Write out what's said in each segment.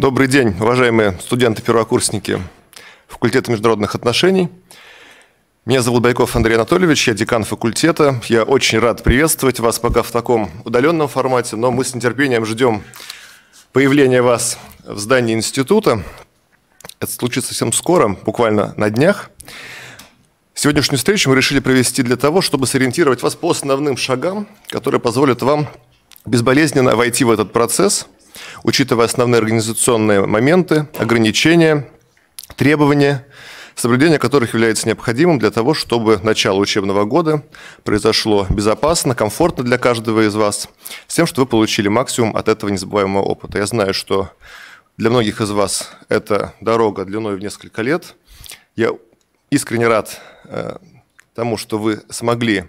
Добрый день, уважаемые студенты-первокурсники факультета международных отношений. Меня зовут Байков Андрей Анатольевич, я декан факультета. Я очень рад приветствовать вас пока в таком удаленном формате, но мы с нетерпением ждем появления вас в здании института. Это случится совсем скоро, буквально на днях. Сегодняшнюю встречу мы решили провести для того, чтобы сориентировать вас по основным шагам, которые позволят вам безболезненно войти в этот процесс – учитывая основные организационные моменты, ограничения, требования, соблюдение которых является необходимым для того, чтобы начало учебного года произошло безопасно, комфортно для каждого из вас, с тем, что вы получили максимум от этого незабываемого опыта. Я знаю, что для многих из вас это дорога длиной в несколько лет. Я искренне рад э, тому, что вы смогли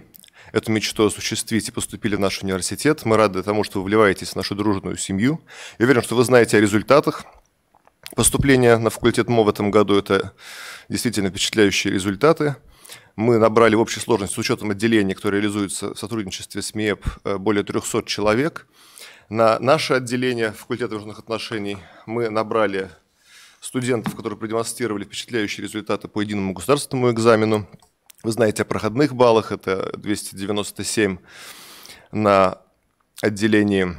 эту мечту осуществить и поступили в наш университет. Мы рады тому, что вы вливаетесь в нашу дружную семью. Я уверен, что вы знаете о результатах. поступления на факультет МО в этом году – это действительно впечатляющие результаты. Мы набрали в общей сложности с учетом отделения, которое реализуется в сотрудничестве с МИЭП, э, более 300 человек. На наше отделение факультета международных отношений мы набрали студентов, которые продемонстрировали впечатляющие результаты по единому государственному экзамену. Вы знаете о проходных баллах, это 297 на отделении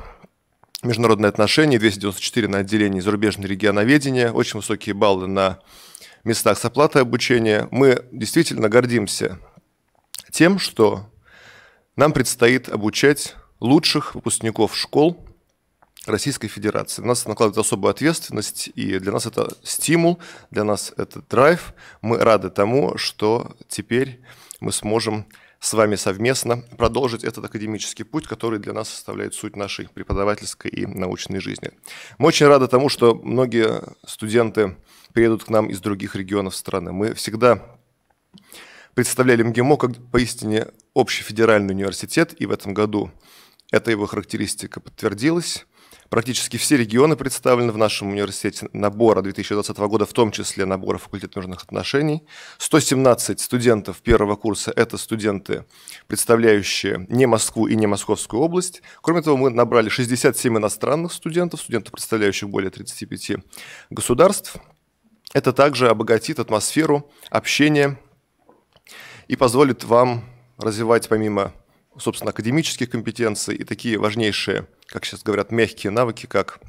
международные отношения, 294 на отделении зарубежное регионоведение, очень высокие баллы на местах с оплатой обучения. Мы действительно гордимся тем, что нам предстоит обучать лучших выпускников школ Российской Федерации. На нас накладывается особая ответственность, и для нас это стимул, для нас это драйв. Мы рады тому, что теперь мы сможем с вами совместно продолжить этот академический путь, который для нас составляет суть нашей преподавательской и научной жизни. Мы очень рады тому, что многие студенты приедут к нам из других регионов страны. Мы всегда представляли МГИМО как поистине общефедеральный университет, и в этом году эта его характеристика подтвердилась. Практически все регионы представлены в нашем университете набора 2020 года, в том числе набора факультета международных отношений. 117 студентов первого курса – это студенты, представляющие не Москву и не Московскую область. Кроме того, мы набрали 67 иностранных студентов, студентов, представляющих более 35 государств. Это также обогатит атмосферу общения и позволит вам развивать помимо, собственно, академических компетенций и такие важнейшие как сейчас говорят, мягкие навыки, как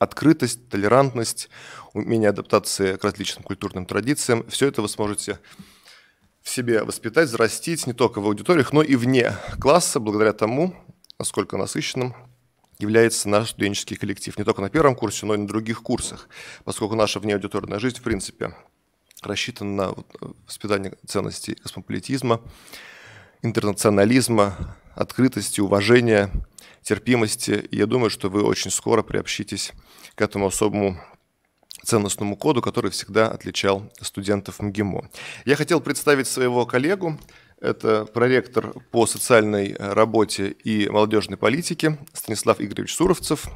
открытость, толерантность, умение адаптации к различным культурным традициям. Все это вы сможете в себе воспитать, зарастить не только в аудиториях, но и вне класса, благодаря тому, насколько насыщенным является наш студенческий коллектив. Не только на первом курсе, но и на других курсах, поскольку наша внеаудиторная жизнь, в принципе, рассчитана на воспитание ценностей космополитизма, интернационализма, открытости, уважения – терпимости. И я думаю, что вы очень скоро приобщитесь к этому особому ценностному коду, который всегда отличал студентов МГИМО. Я хотел представить своего коллегу, это проректор по социальной э, работе и молодежной политике Станислав Игоревич Суровцев.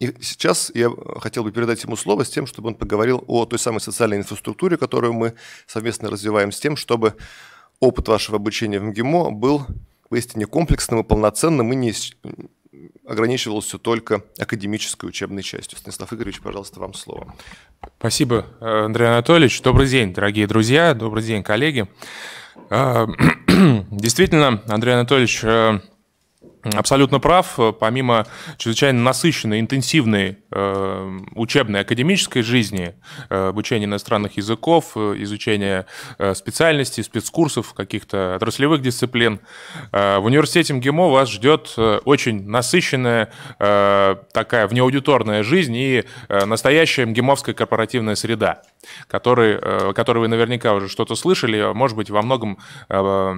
И сейчас я э, хотел бы передать ему слово с тем, чтобы он поговорил о той самой социальной инфраструктуре, которую мы совместно развиваем, с тем, чтобы опыт вашего обучения в МГИМО был поистине комплексным и полноценным и не ограничивалось все только академической учебной частью. Станислав Игоревич, пожалуйста, вам слово. Спасибо, э, Андрей Анатольевич. Добрый день, дорогие друзья, добрый день, коллеги. Э, действительно, Андрей Анатольевич э, абсолютно прав. Помимо чрезвычайно насыщенной, интенсивной э, учебной академической жизни, э, обучения иностранных языков, э, изучения э, специальностей, спецкурсов, каких-то отраслевых дисциплин, э, в университете МГИМО вас ждет э, очень насыщенная э, такая внеаудиторная жизнь и э, настоящая МГИМовская корпоративная среда который, э, который вы наверняка уже что-то слышали, может быть, во многом э,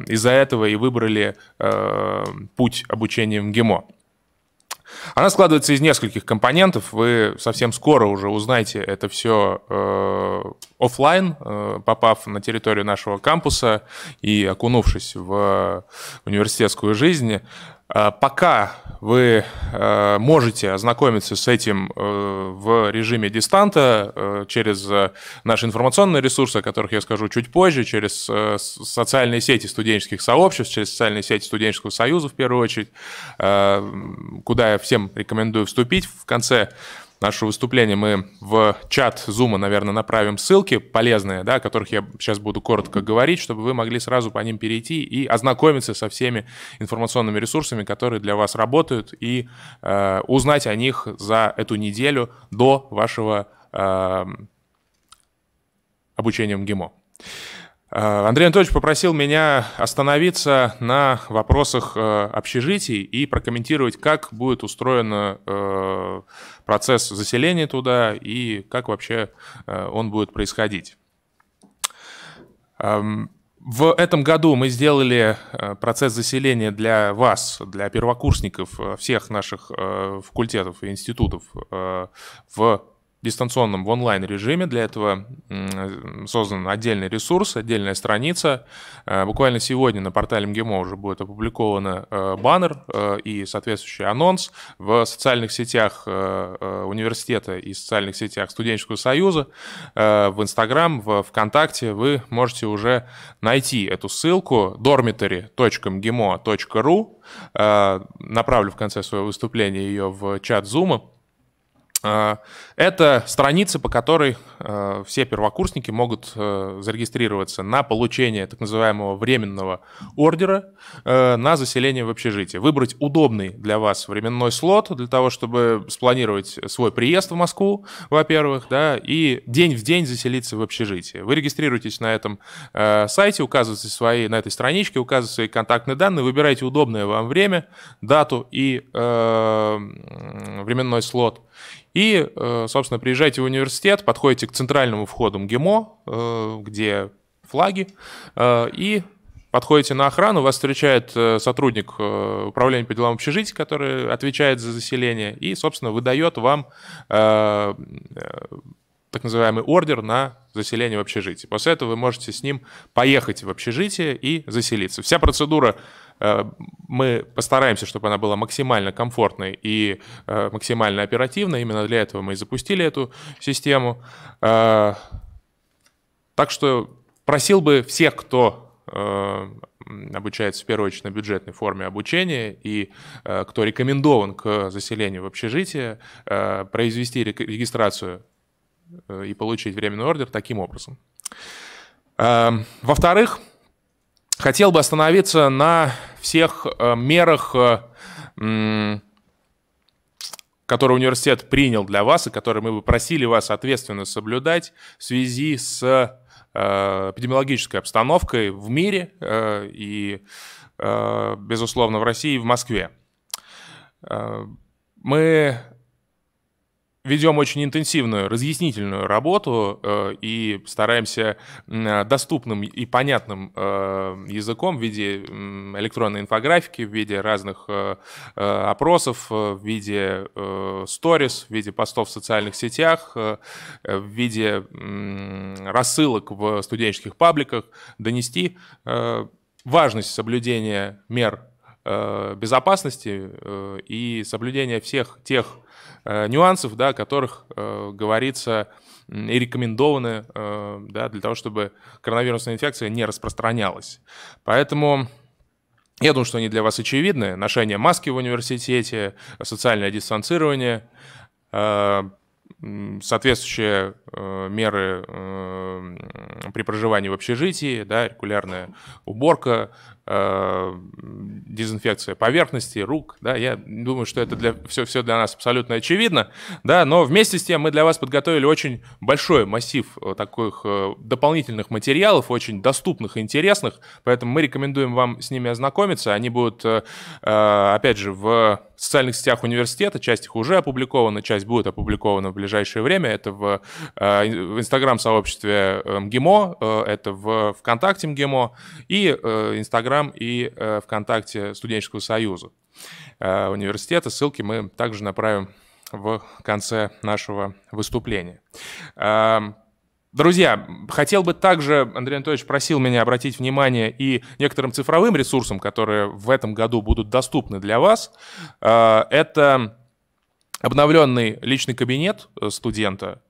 из-за этого и выбрали э, путь обучения в МГИМО. Она складывается из нескольких компонентов. Вы совсем скоро уже узнаете это все э, офлайн, э, попав на территорию нашего кампуса и окунувшись в университетскую жизнь. А, пока вы э, можете ознакомиться с этим э, в режиме дистанта э, через наши информационные ресурсы, о которых я скажу чуть позже, через социальные сети студенческих сообществ, через социальные сети студенческого союза в первую очередь, куда я всем рекомендую вступить в конце нашего выступления мы в чат Зума, наверное, направим ссылки полезные, да, о которых я сейчас буду коротко говорить, чтобы вы могли сразу по ним перейти и ознакомиться со всеми информационными ресурсами, которые для вас работают, и э, узнать о них за эту неделю до вашего э, обучения МГИМО. Э, Андрей Анатольевич попросил меня остановиться на вопросах э, общежитий и прокомментировать, как будет устроен э, процесс заселения туда и как вообще он будет происходить. Эм, в этом году мы сделали процесс заселения для вас, для первокурсников всех наших факультетов и институтов в дистанционном, в онлайн-режиме. Для этого создан отдельный ресурс, отдельная страница. Э, буквально сегодня на портале МГИМО уже будет опубликован э, баннер э, и соответствующий анонс в социальных сетях университета и социальных сетях студенческого союза, в Инстаграм, в ВКонтакте. Вы можете уже найти эту ссылку dormitory.gmo.ru. Направлю в конце своего выступления ее в чат Зума Э, это страница, по которой э, все первокурсники могут э, зарегистрироваться на получение так называемого временного ордера на заселение в общежитие. Выбрать удобный для вас временной слот для того, чтобы спланировать свой приезд в Москву, во-первых, да, и день в день заселиться в общежитие. Вы регистрируетесь на этом сайте, указываете свои, на этой страничке, указываете свои контактные данные, выбираете удобное вам время, дату и временной слот – и, э, собственно, приезжаете в университет, подходите к центральному входу МГИМО, э, где флаги, э, и подходите на охрану, вас встречает сотрудник управления по делам общежития, который отвечает за заселение, и, собственно, выдает вам так называемый ордер на заселение в общежитие. После этого вы можете с ним поехать в общежитие и заселиться. Вся процедура Э, мы постараемся, чтобы она была максимально комфортной и э, максимально оперативной. Именно для этого мы и запустили эту систему. Э, так что просил бы всех, кто обучается в первую очередь на бюджетной форме обучения и кто рекомендован к заселению в общежитие, произвести регистрацию и получить временный ордер таким образом. Эм, во-вторых, хотел бы остановиться на всех э, мерах, э, которые университет принял для вас и которые мы бы просили вас ответственно соблюдать в связи с э, эпидемиологической обстановкой в мире и, безусловно, в России и в Москве. Мы ведем очень интенсивную разъяснительную работу э, и стараемся э, доступным и понятным э, языком в виде электронной инфографики, в виде разных э, э, опросов, э, в виде сторис, в виде постов в социальных сетях, в виде рассылок в студенческих пабликах донести важность соблюдения мер безопасности и соблюдения всех тех Э, нюансов, да, о которых э, говорится и рекомендованы э, да, для того, чтобы коронавирусная инфекция не распространялась. Поэтому я думаю, что они для вас очевидны. Ношение маски в университете, социальное дистанцирование, соответствующие меры при проживании в общежитии, да, регулярная уборка, Э, дезинфекция поверхности, рук, да, я думаю, что это для, все, все для нас абсолютно очевидно, да, но вместе с тем мы для вас подготовили очень большой массив э, таких э, дополнительных материалов, очень доступных и интересных, поэтому мы рекомендуем вам с ними ознакомиться, они будут, опять же, в социальных сетях университета, часть их уже опубликована, часть будет опубликована в ближайшее время, это в, инстаграм-сообществе МГИМО, это в ВКонтакте МГИМО и инстаграм Инстаграм и э, ВКонтакте Студенческого союза э, университета. Ссылки мы также направим в конце нашего выступления. Эм, друзья, хотел бы также, Андрей Анатольевич просил меня обратить внимание и некоторым цифровым ресурсам, которые в этом году будут доступны для вас. Э, это обновленный личный кабинет студента,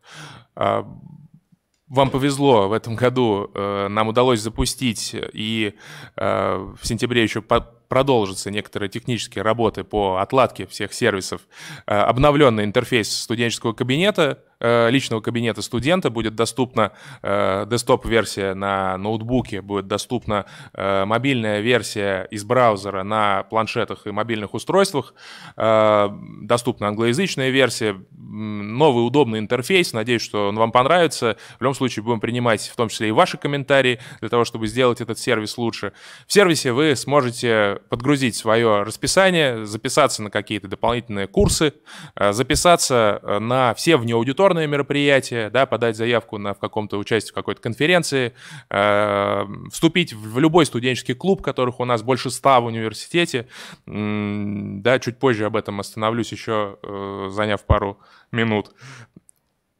вам повезло в этом году, э, нам удалось запустить, и э, в сентябре еще продолжатся некоторые технические работы по отладке всех сервисов, э, обновленный интерфейс студенческого кабинета – Э, личного кабинета студента будет доступна э, десктоп-версия на ноутбуке, будет доступна э, мобильная версия из браузера на планшетах и мобильных устройствах, э, доступна англоязычная версия, новый удобный интерфейс, надеюсь, что он вам понравится. В любом случае будем принимать в том числе и ваши комментарии для того, чтобы сделать этот сервис лучше. В сервисе вы сможете подгрузить свое расписание, записаться на какие-то дополнительные курсы, э, записаться э, на все вне внеаудиторные регуляторное мероприятие, да, подать заявку на в каком-то участии в какой-то конференции, э, вступить в любой студенческий клуб, которых у нас больше ста в университете. М да, чуть позже об этом остановлюсь еще, э, заняв пару минут.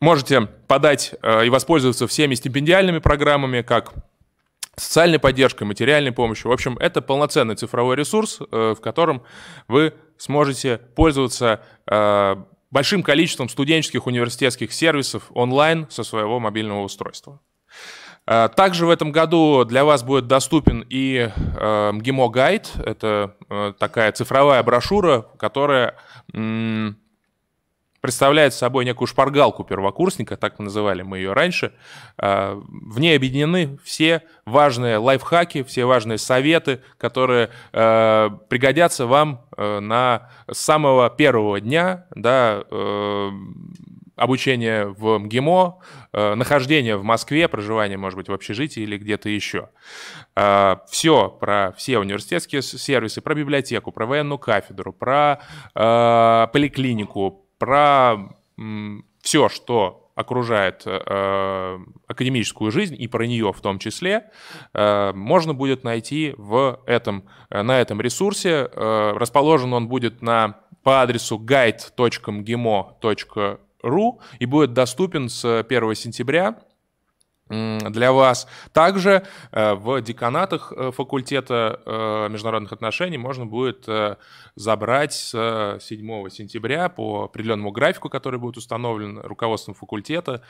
Можете подать э, и воспользоваться всеми стипендиальными программами, как социальной поддержкой, материальной помощью. В общем, это полноценный цифровой ресурс, э, в котором вы сможете пользоваться э, большим количеством студенческих университетских сервисов онлайн со своего мобильного устройства. Э, также в этом году для вас будет доступен и э, МГИМО гайд. Это э, такая цифровая брошюра, которая представляет собой некую шпаргалку первокурсника, так называли мы ее раньше. А, в ней объединены все важные лайфхаки, все важные советы, которые э, пригодятся вам э, на самого первого дня, да, э, обучения в МГИМО, э, нахождение в Москве, проживание, может быть, в общежитии или где-то еще. А, все про все университетские сервисы, про библиотеку, про военную кафедру, про поликлинику, про все, что окружает э, э, академическую жизнь и про нее в том числе, э, можно будет найти в этом, э, на этом ресурсе. Э, расположен он будет на, по адресу guide.gmo.ru и будет доступен с 1 сентября для вас. Также э, в деканатах э, факультета э, международных отношений можно будет забрать с 7 сентября по определенному графику, который будет установлен руководством факультета,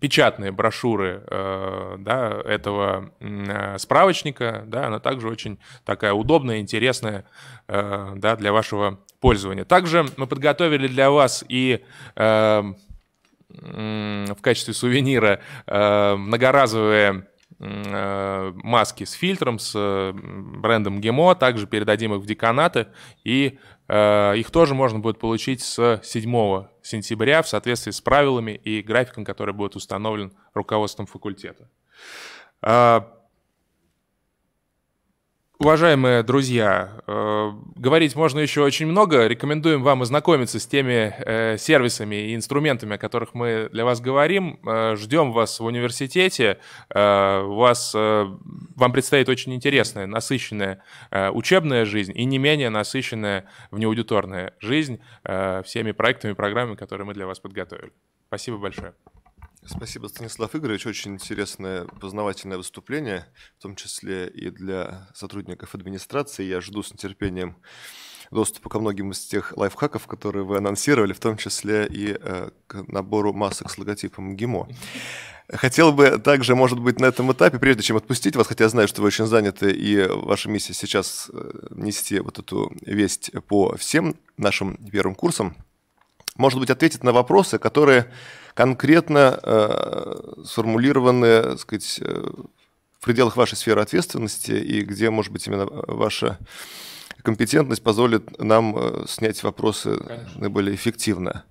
печатные брошюры да, этого справочника. Да, она также очень такая удобная, интересная да, для вашего пользования. Также мы подготовили для вас и в качестве сувенира э, многоразовые э, маски с фильтром, с э, брендом ГИМО. А также передадим их в деканаты. И их тоже можно будет получить с 7 сентября в соответствии с правилами и графиком, который будет установлен руководством факультета. А, Уважаемые друзья, э, говорить можно еще очень много. Рекомендуем вам ознакомиться с теми э, сервисами и инструментами, о которых мы для вас говорим. Э, ждем вас в университете. Э, у вас, э, вам предстоит очень интересная, насыщенная э, учебная жизнь и не менее насыщенная внеаудиторная жизнь э, всеми проектами и программами, которые мы для вас подготовили. Спасибо большое. Спасибо, Станислав Игоревич. Очень интересное познавательное выступление, в том числе и для сотрудников администрации. Я жду с нетерпением доступа ко многим из тех лайфхаков, которые вы анонсировали, в том числе и э, к набору масок с логотипом ГИМО. Хотел бы также, может быть, на этом этапе, прежде чем отпустить вас, хотя я знаю, что вы очень заняты, и ваша миссия сейчас э, нести вот эту весть по всем нашим первым курсам, может быть, ответить на вопросы, которые конкретно э, сформулированы, сказать, э, в пределах вашей сферы ответственности и где, может быть, именно ваша компетентность позволит нам э, снять вопросы Конечно. наиболее эффективно.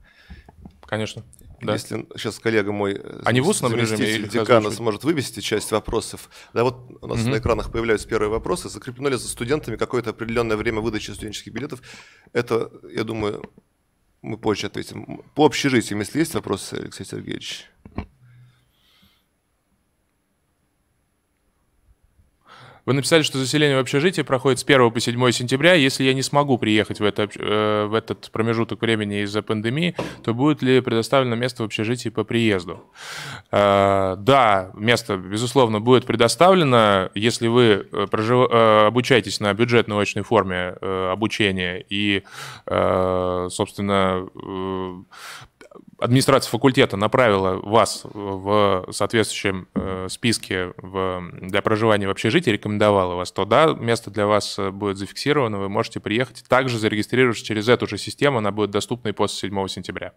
Конечно. Да. Если сейчас коллега мой, э, а не в устном режиме или декана сможет вывести часть вопросов. Да, вот у нас угу. на экранах появляются первые вопросы. Закреплено ли за студентами какое-то определенное время выдачи студенческих билетов? Это, я думаю, мы позже ответим. По общежитиям, если есть вопросы, Алексей Сергеевич? Вы написали, что заселение в общежитии проходит с 1 по 7 сентября. Если я не смогу приехать в, это, э, в этот промежуток времени из-за пандемии, то будет ли предоставлено место в общежитии по приезду? Э, да, место, безусловно, будет предоставлено. Если вы э, прожив... обучаетесь на бюджетной очной форме обучения и, собственно, администрация факультета направила вас в соответствующем э, списке для проживания в общежитии, рекомендовала вас, то да, место для вас э, будет зафиксировано, вы можете приехать. Также зарегистрировавшись через эту же систему, она будет доступна и после 7 сентября.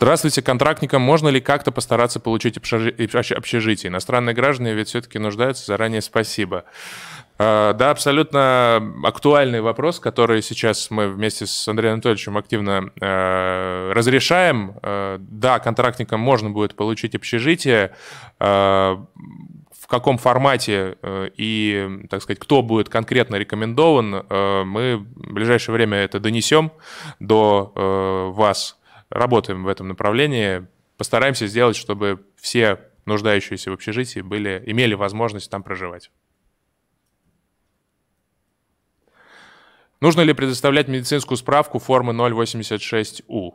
Здравствуйте, контрактникам. Можно ли как-то постараться получить общежитие? Иностранные граждане ведь все-таки нуждаются. Заранее спасибо. А, да, абсолютно актуальный вопрос, который сейчас мы вместе с Андреем Анатольевичем активно э, разрешаем. А, да, контрактникам можно будет получить общежитие. Э, в каком формате э, и, так сказать, кто будет конкретно рекомендован, э, мы в ближайшее время это донесем до э, вас, работаем в этом направлении, постараемся сделать, чтобы все нуждающиеся в общежитии были, имели возможность там проживать. Нужно ли предоставлять медицинскую справку формы 086У?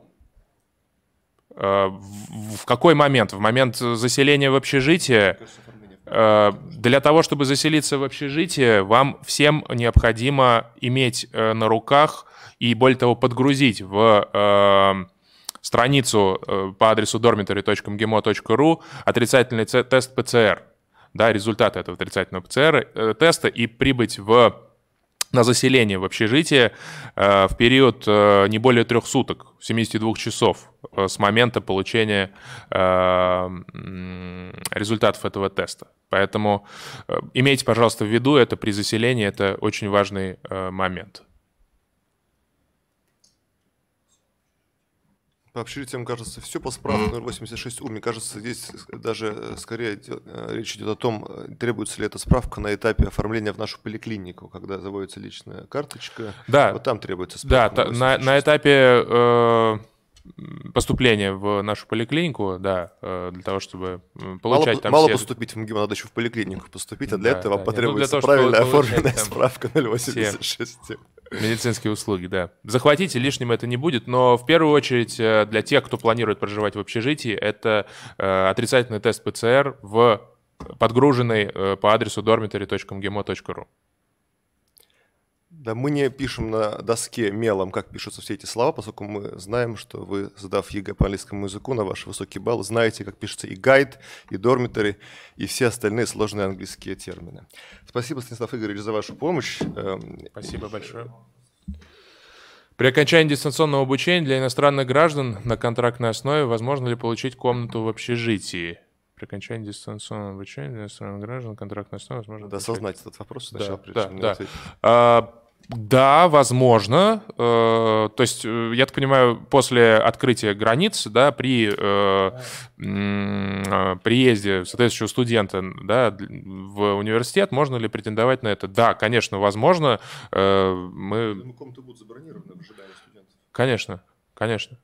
Э, в какой момент? В момент заселения в общежитие? Э, для того, чтобы заселиться в общежитие, вам всем необходимо иметь э, на руках и, более того, подгрузить в страницу э, по адресу dormitory.gmo.ru отрицательный тест ПЦР, да, результаты этого отрицательного ПЦР э, теста и прибыть в на заселение в общежитие э, в период не более трех суток, 72 часов с момента получения результатов этого теста. Поэтому имейте, пожалуйста, в виду, это при заселении, это очень важный момент. По общежитиям, кажется, все по справке 086У. Мне кажется, здесь э, даже э, скорее э, речь идет о том, требуется ли эта справка на этапе оформления в нашу поликлинику, когда заводится личная карточка. Да. Вот там требуется справка. Да, на, на этапе... Э поступление в нашу поликлинику, да, э, для того, чтобы получать мало, там Мало все... поступить в МГИМО, надо еще в поликлинику поступить, а для да, этого да, ну, потребуется нет, ну, правильно того, оформленная там... справка 086. медицинские услуги, да. Захватите, лишним это не будет, но в первую очередь э, для тех, кто планирует проживать в общежитии, это э, отрицательный тест ПЦР в подгруженный э, по адресу dormitory.mgmo.ru. Да, мы не пишем на доске мелом, как пишутся все эти слова, поскольку мы знаем, что вы, задав ЕГЭ по английскому языку на ваши высокие баллы, знаете, как пишется и гайд, и дормитори, и все остальные сложные английские термины. Спасибо, Станислав Игоревич, за вашу помощь. Эм, Спасибо большое. При окончании дистанционного обучения для иностранных граждан на контрактной основе возможно ли получить комнату в общежитии? При окончании дистанционного обучения для иностранных граждан на контрактной основе возможно... Надо получить осознать этот вопрос сначала, да, прежде да, чем да. ответить. А, да, возможно. Э, то есть, э, я так понимаю, после открытия границ, да, при э, приезде соответствующего студента да, в университет, можно ли претендовать на это? Да, конечно, возможно. Мы... Комнаты ну, будут забронированы в ожидании студентов. Конечно, конечно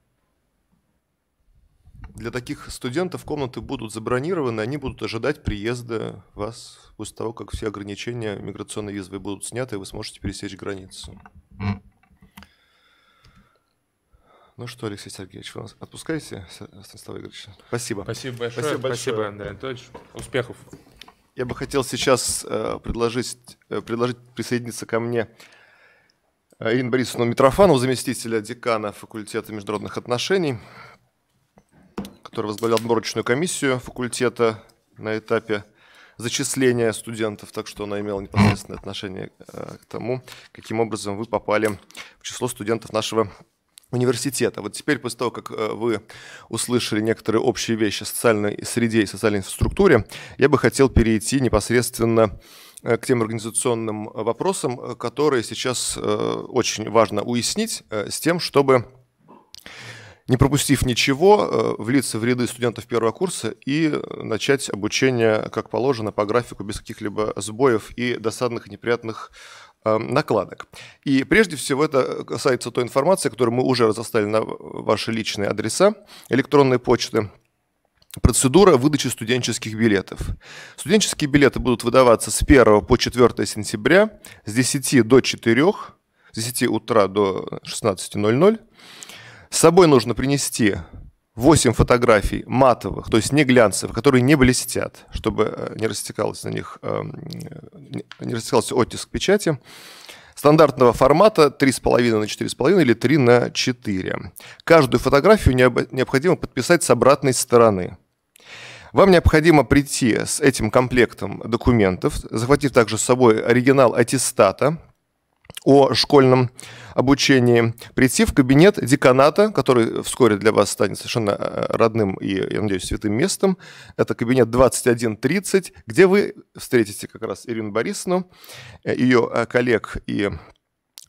для таких студентов комнаты будут забронированы, они будут ожидать приезда вас после того, как все ограничения миграционной визы будут сняты, и вы сможете пересечь границу. Ну что, Алексей Сергеевич, вы нас отпускаете, Станислав Игоревич? Спасибо. Спасибо большое. Спасибо, большое. Спасибо Андрей Анатольевич. Успехов. Я бы хотел сейчас э, предложить, э, предложить присоединиться ко мне э, Ирина Борисовна Митрофанову, заместителя декана факультета международных отношений который возглавлял отборочную комиссию факультета на этапе зачисления студентов, так что она имела непосредственное отношение э, к тому, каким образом вы попали в число студентов нашего университета. Вот теперь после того, как э, вы услышали некоторые общие вещи о социальной среде и социальной инфраструктуре, я бы хотел перейти непосредственно э, к тем организационным вопросам, которые сейчас очень важно уяснить с тем, чтобы не пропустив ничего, э, влиться в ряды студентов первого курса и э, начать обучение, как положено, по графику, без каких-либо сбоев и досадных неприятных э, накладок. И прежде всего это касается той информации, которую мы уже разостали на ваши личные адреса электронные почты. Процедура выдачи студенческих билетов. Студенческие билеты будут выдаваться с 1 по 4 сентября с 10 до 4, с 10 утра до 16.00. С собой нужно принести 8 фотографий матовых, то есть не глянцевых, которые не блестят, чтобы э, не растекалось на них, эм, э, не растекался оттиск печати. Стандартного формата 3,5 на 4,5 или 3 на 4. Каждую фотографию необходимо подписать с обратной стороны. Вам необходимо прийти с этим комплектом документов, захватив также с собой оригинал аттестата, о школьном обучении, прийти в кабинет деканата, который вскоре для вас станет совершенно э, родным и, я надеюсь, святым местом. Это кабинет 2130, где вы встретите как раз Ирину Борисовну, э, ее э, коллег и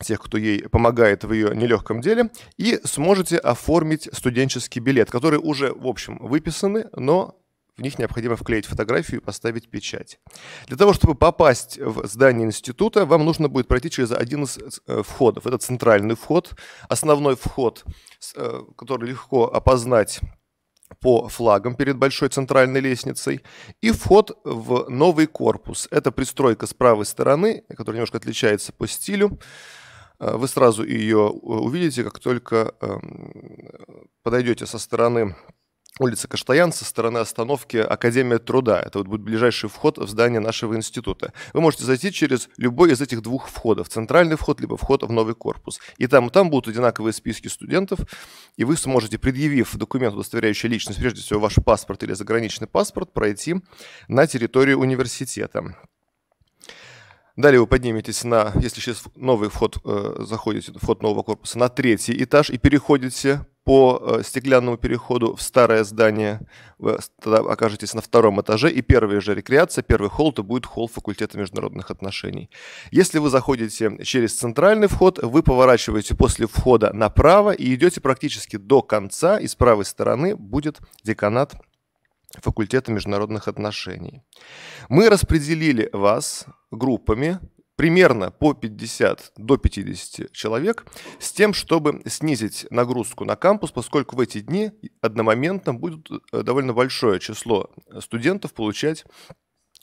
тех, кто ей помогает в ее нелегком деле, и сможете оформить студенческий билет, который уже, в общем, выписаны, но в них необходимо вклеить фотографию и поставить печать. Для того, чтобы попасть в здание института, вам нужно будет пройти через один из э, входов. Это центральный вход, основной вход, э, который легко опознать по флагам перед большой центральной лестницей, и вход в новый корпус. Это пристройка с правой стороны, которая немножко отличается по стилю. Э, вы сразу ее увидите, как только эм, подойдете со стороны улица Каштаян со стороны остановки Академия труда. Это вот будет ближайший вход в здание нашего института. Вы можете зайти через любой из этих двух входов. Центральный вход, либо вход в новый корпус. И там, и там будут одинаковые списки студентов, и вы сможете, предъявив документ, удостоверяющий личность, прежде всего ваш паспорт или заграничный паспорт, пройти на территорию университета. Далее вы подниметесь на, если сейчас новый вход, э, заходите, вход нового корпуса, на третий этаж и переходите по э, стеклянному переходу в старое здание. Вы тогда окажетесь на втором этаже, и первая же рекреация, первый холл, это будет холл факультета международных отношений. Если вы заходите через центральный вход, вы поворачиваете после входа направо и идете практически до конца, и с правой стороны будет деканат факультета международных отношений. Мы распределили вас группами примерно по 50 до 50 человек с тем, чтобы снизить нагрузку на кампус, поскольку в эти дни одномоментно будет э, довольно большое число студентов получать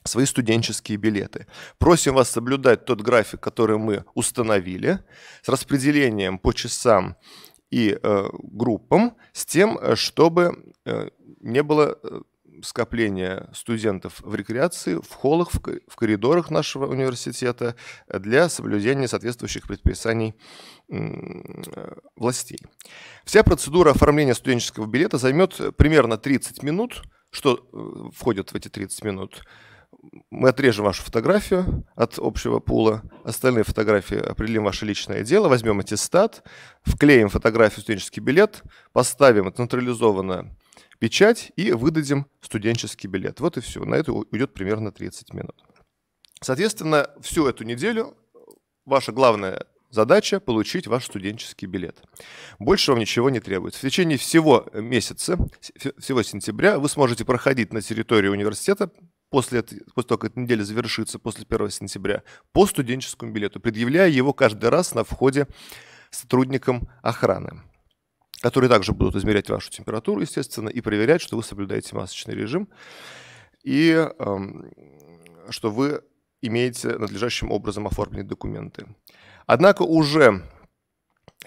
свои студенческие билеты. Просим вас соблюдать тот график, который мы установили, с распределением по часам и э, группам, с тем, э, чтобы э, не было э, скопления студентов в рекреации, в холлах, в коридорах нашего университета для соблюдения соответствующих предписаний властей. Вся процедура оформления студенческого билета займет примерно 30 минут. Что э, входит в эти 30 минут? мы отрежем вашу фотографию от общего пула, остальные фотографии определим ваше личное дело, возьмем аттестат, вклеим фотографию, студенческий билет, поставим это централизованно печать и выдадим студенческий билет. Вот и все. На это уйдет примерно 30 минут. Соответственно, всю эту неделю э, ваша главная задача – получить ваш студенческий билет. Больше вам ничего не требуется. В течение всего месяца, всего сентября, вы сможете проходить на территории университета после, после того, как эта неделя завершится, после 1 сентября, по студенческому билету, предъявляя его каждый раз на входе сотрудникам охраны которые также будут измерять вашу температуру, естественно, и проверять, что вы соблюдаете масочный режим и э, что вы имеете надлежащим образом оформленные документы. Однако уже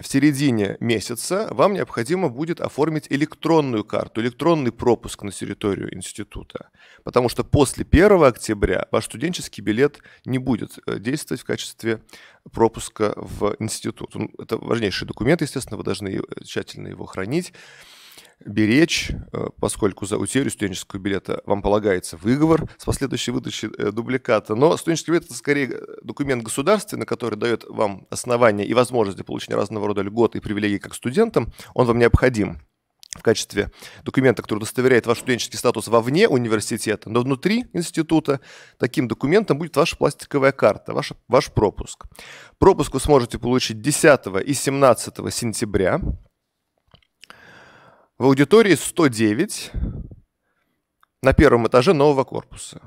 в середине месяца вам необходимо будет оформить электронную карту, электронный пропуск на территорию института. Потому что после 1 октября ваш студенческий билет не будет э, действовать в качестве пропуска в институт. Это важнейший документ, естественно, вы должны э, тщательно его хранить беречь, э, поскольку за утерю студенческого билета вам полагается выговор с последующей выдачей э, дубликата. Но студенческий билет – это скорее э, документ государственный, который дает вам основания и возможность для получения разного рода льгот и привилегий как студентам. Он вам необходим в качестве документа, который удостоверяет ваш студенческий статус вовне университета, но внутри института таким документом будет ваша пластиковая карта, ваш, ваш пропуск. Пропуск вы сможете получить 10 и 17 сентября в аудитории 109 на первом этаже нового корпуса.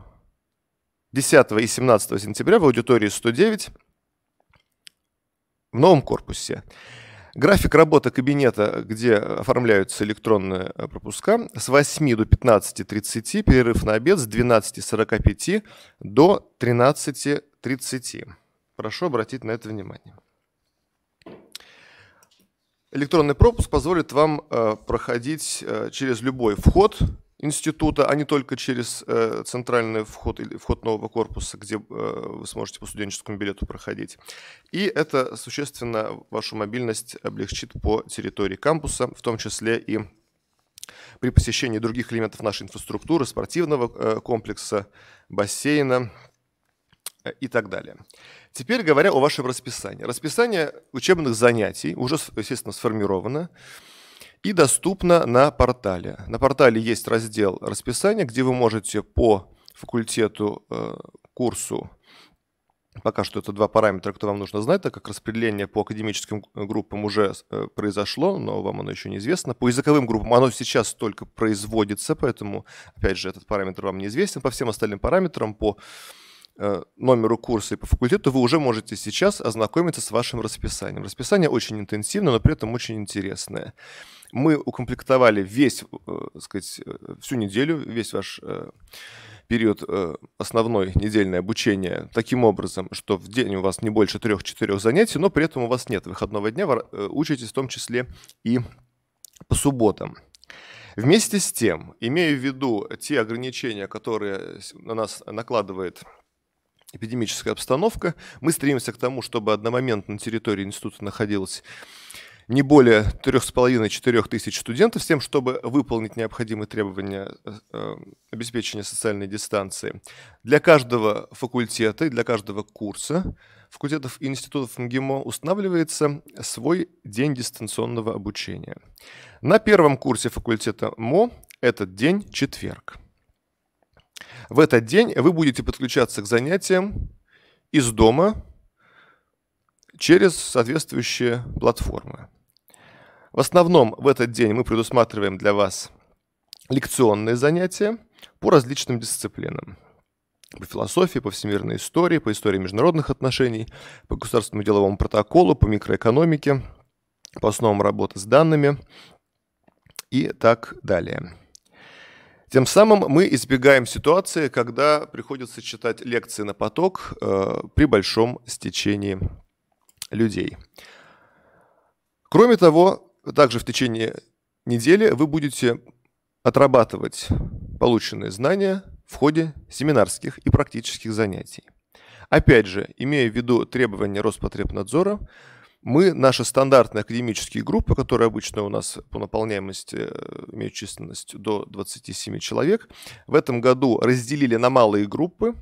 10 и 17 сентября в аудитории 109 в новом корпусе. График работы кабинета, где оформляются электронные э, пропуска, с 8 до 15.30, перерыв на обед с 12.45 до 13.30. Прошу обратить на это внимание. Электронный пропуск позволит вам э, проходить э, через любой вход института, а не только через э, центральный вход или вход нового корпуса, где э, вы сможете по студенческому билету проходить. И это существенно вашу мобильность облегчит по территории кампуса, в том числе и при посещении других элементов нашей инфраструктуры, спортивного э, комплекса, бассейна э, и так далее. Теперь говоря о вашем расписании. Расписание учебных занятий уже, естественно, сформировано и доступно на портале. На портале есть раздел расписания, где вы можете по факультету, э, курсу, пока что это два параметра, кто вам нужно знать, так как распределение по академическим группам уже э, произошло, но вам оно еще неизвестно. По языковым группам оно сейчас только производится, поэтому, опять же, этот параметр вам неизвестен. По всем остальным параметрам, по Э, номеру курса и по факультету, вы уже можете сейчас ознакомиться с вашим расписанием. Расписание очень интенсивное, но при этом очень интересное. Мы укомплектовали весь, э, сказать, э, всю неделю, весь ваш период основной недельное обучение таким образом, что в день у вас не больше трех-четырех занятий, но при этом у вас нет выходного дня, вы учитесь в том числе и по субботам. Вместе с тем, имея в виду те ограничения, которые на нас накладывает эпидемическая обстановка. Мы стремимся к тому, чтобы одномоментно на территории института находилось не более 3,5-4 тысяч студентов, с тем, чтобы выполнить необходимые требования э, э, обеспечения социальной дистанции. Для каждого факультета и для каждого курса факультетов и институтов МГИМО устанавливается свой день дистанционного обучения. На первом курсе факультета МО этот день четверг. В этот день вы будете подключаться к занятиям из дома через соответствующие платформы. В основном в этот день мы предусматриваем для вас лекционные занятия по различным дисциплинам. По философии, по всемирной истории, по истории международных отношений, по государственному деловому протоколу, по микроэкономике, по основам работы с данными и так далее. Тем самым мы избегаем ситуации, когда приходится читать лекции на поток э, при большом стечении людей. Кроме того, также в течение недели вы будете отрабатывать полученные знания в ходе семинарских и практических занятий. Опять же, имея в виду требования Роспотребнадзора, мы, наши стандартные академические группы, которые обычно у нас по наполняемости э, имеют численность до 27 человек, в этом году разделили на малые группы.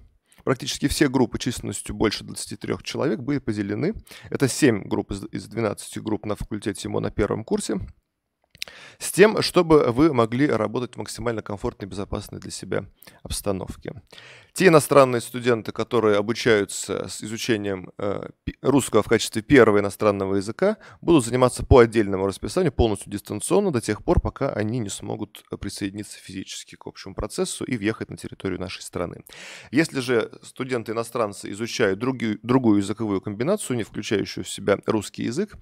Практически все группы численностью больше 23 человек были поделены. Это 7 групп из 12 групп на факультете МО на первом курсе с тем, чтобы вы могли работать в максимально комфортной и безопасной для себя обстановке. Те иностранные студенты, которые обучаются с изучением э, русского в качестве первого иностранного языка, будут заниматься по отдельному расписанию полностью дистанционно до тех пор, пока они не смогут присоединиться физически к общему процессу и въехать на территорию нашей страны. Если же студенты-иностранцы изучают другую, другую языковую комбинацию, не включающую в себя русский язык,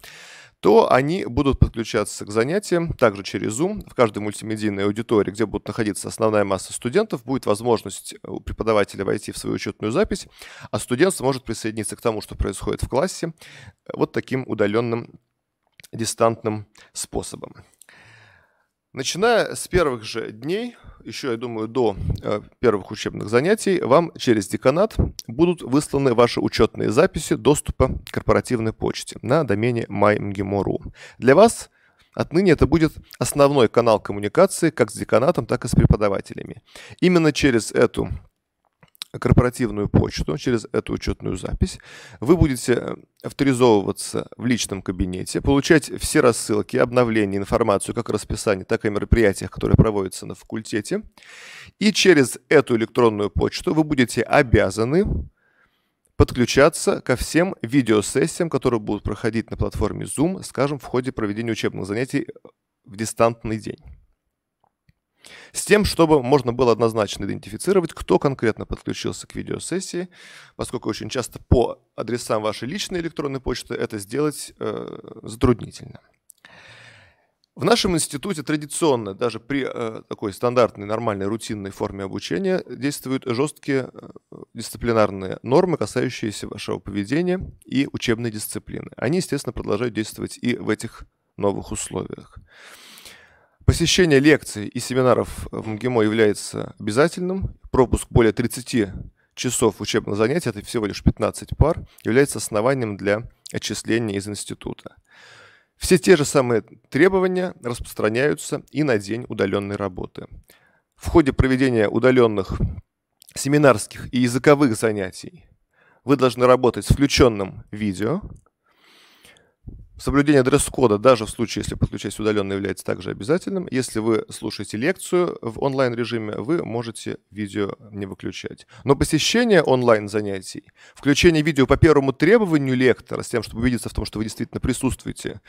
то они будут подключаться к занятиям также через Zoom. В каждой мультимедийной аудитории, где будет находиться основная масса студентов, будет возможность у преподавателя войти в свою учетную запись, а студент сможет присоединиться к тому, что происходит в классе, э, вот таким удаленным дистантным способом. Начиная с первых же дней, еще, я думаю, до э, первых учебных занятий, вам через деканат будут высланы ваши учетные записи доступа к корпоративной почте на домене mymgmo.ru. Для вас Отныне это будет основной канал коммуникации как с деканатом, так и с преподавателями. Именно через эту корпоративную почту, через эту учетную запись. Вы будете э, авторизовываться в личном кабинете, получать все рассылки, обновления, информацию как о расписании, так и о мероприятиях, которые проводятся на факультете. И через эту электронную почту вы будете обязаны подключаться ко всем видеосессиям, которые будут проходить на платформе Zoom, скажем, в ходе проведения учебных занятий в дистантный день. С тем, чтобы можно было однозначно идентифицировать, кто конкретно подключился к видеосессии, поскольку очень часто по адресам вашей личной электронной почты это сделать э, затруднительно. В нашем институте традиционно, даже при э, такой стандартной, нормальной, рутинной форме обучения, действуют жесткие э, дисциплинарные нормы, касающиеся вашего поведения и учебной дисциплины. Они, естественно, продолжают действовать и в этих новых условиях. Посещение лекций и семинаров в МГИМО является обязательным. Пропуск более 30 часов учебных занятий, это всего лишь 15 пар, является основанием для отчисления из института. Все те же самые требования распространяются и на день удаленной работы. В ходе проведения удаленных семинарских и языковых занятий вы должны работать с включенным видео – Соблюдение дресс-кода даже в случае, если подключаясь удаленно, является также обязательным. Если вы слушаете лекцию в онлайн-режиме, вы можете видео не выключать. Но посещение онлайн-занятий, включение видео по первому требованию лектора с тем, чтобы убедиться в том, что вы действительно присутствуете,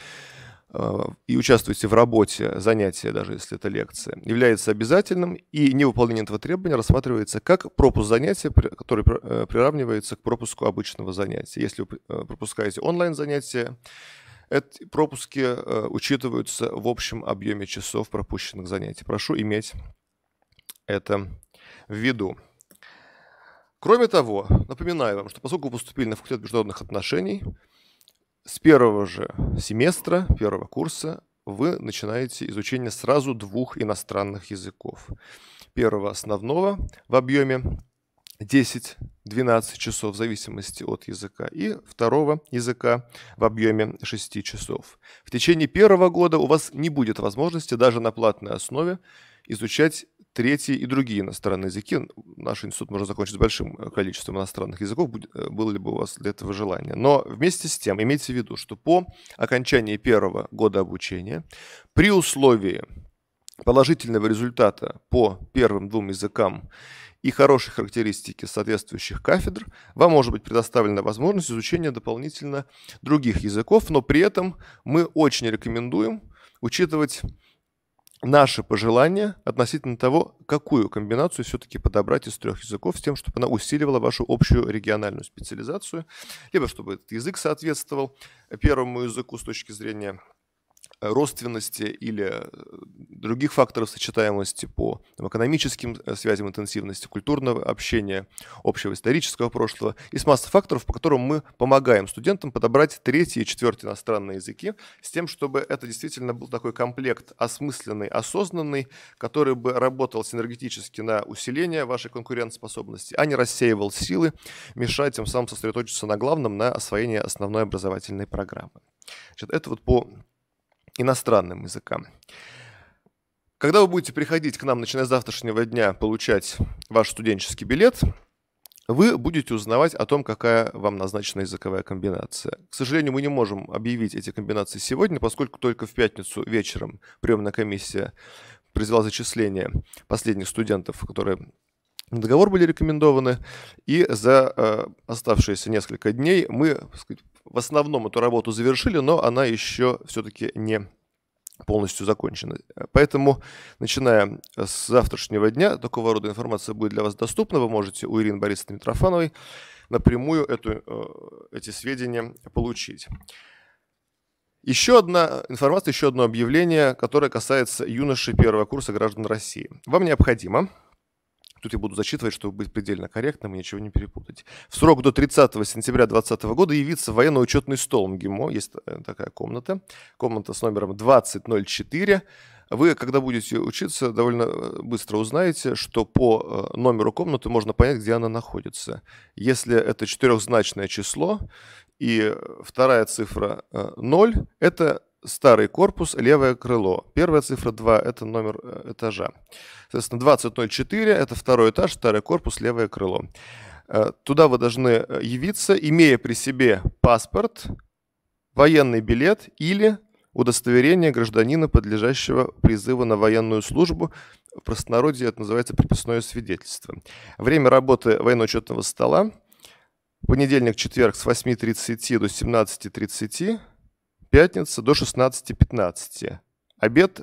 э, и участвуете в работе занятия, даже если это лекция, является обязательным, и невыполнение этого требования рассматривается как пропуск занятия, который э, приравнивается к пропуску обычного занятия. Если вы э, пропускаете онлайн-занятия, эти пропуски э, учитываются в общем объеме часов пропущенных занятий. Прошу иметь это в виду. Кроме того, напоминаю вам, что поскольку вы поступили на факультет международных отношений, с первого же семестра, первого курса вы начинаете изучение сразу двух иностранных языков. Первого основного в объеме 10-12 часов в зависимости от языка и второго языка в объеме 6 часов. В течение первого года у вас не будет возможности даже на платной основе изучать третий и другие иностранные языки. Наш институт может закончить с большим э, количеством иностранных языков, э, было ли бы у вас для этого желание. Но вместе с тем имейте в виду, что по окончании первого года обучения при условии положительного результата по первым двум языкам и хорошей характеристики соответствующих кафедр, вам может быть предоставлена возможность изучения дополнительно других языков, но при этом мы очень рекомендуем учитывать наши пожелания относительно того, какую комбинацию все-таки подобрать из трех языков с тем, чтобы она усиливала вашу общую региональную специализацию, либо чтобы этот язык соответствовал первому языку с точки зрения родственности или э, других факторов сочетаемости по там, экономическим э, связям интенсивности, культурного общения, общего исторического прошлого. из массы факторов, по которым мы помогаем студентам подобрать третий и четвертый иностранные языки с тем, чтобы это действительно был такой комплект осмысленный, осознанный, который бы работал синергетически на усиление вашей конкурентоспособности, а не рассеивал силы, мешая тем самым сосредоточиться на главном, на освоении основной образовательной программы. Значит, это вот по иностранным языкам. Когда вы будете приходить к нам, начиная с завтрашнего дня, получать ваш студенческий билет, вы будете узнавать о том, какая вам назначена языковая комбинация. К сожалению, мы не можем объявить эти комбинации сегодня, поскольку только в пятницу вечером приемная комиссия произвела зачисление последних студентов, которые на договор были рекомендованы, и за э, оставшиеся несколько дней мы сказать, в основном эту работу завершили, но она еще все-таки не полностью закончена. Поэтому, начиная с завтрашнего дня, такого рода информация будет для вас доступна. Вы можете у Ирины Борисовны Митрофановой напрямую эту, э, эти сведения получить. Еще одна информация, еще одно объявление, которое касается юноши первого курса граждан России. Вам необходимо тут я буду зачитывать, чтобы быть предельно корректным и ничего не перепутать. В срок до 30 сентября 2020 года явится военно-учетный стол МГИМО, есть э, такая комната, комната с номером 2004, вы, когда будете учиться, довольно э, быстро узнаете, что по э, номеру комнаты можно понять, где она находится. Если это четырехзначное число и вторая цифра 0, это старый корпус, левое крыло. Первая цифра 2 – это номер э, этажа. Соответственно, 2004 – это второй этаж, старый корпус, левое крыло. Э, туда вы должны э, явиться, имея при себе паспорт, военный билет или удостоверение гражданина, подлежащего призыву на военную службу. В простонародье это называется приписное свидетельство. Время работы военно-учетного стола. Понедельник, четверг с 8.30 до 17.30 пятница до 16.15. Обед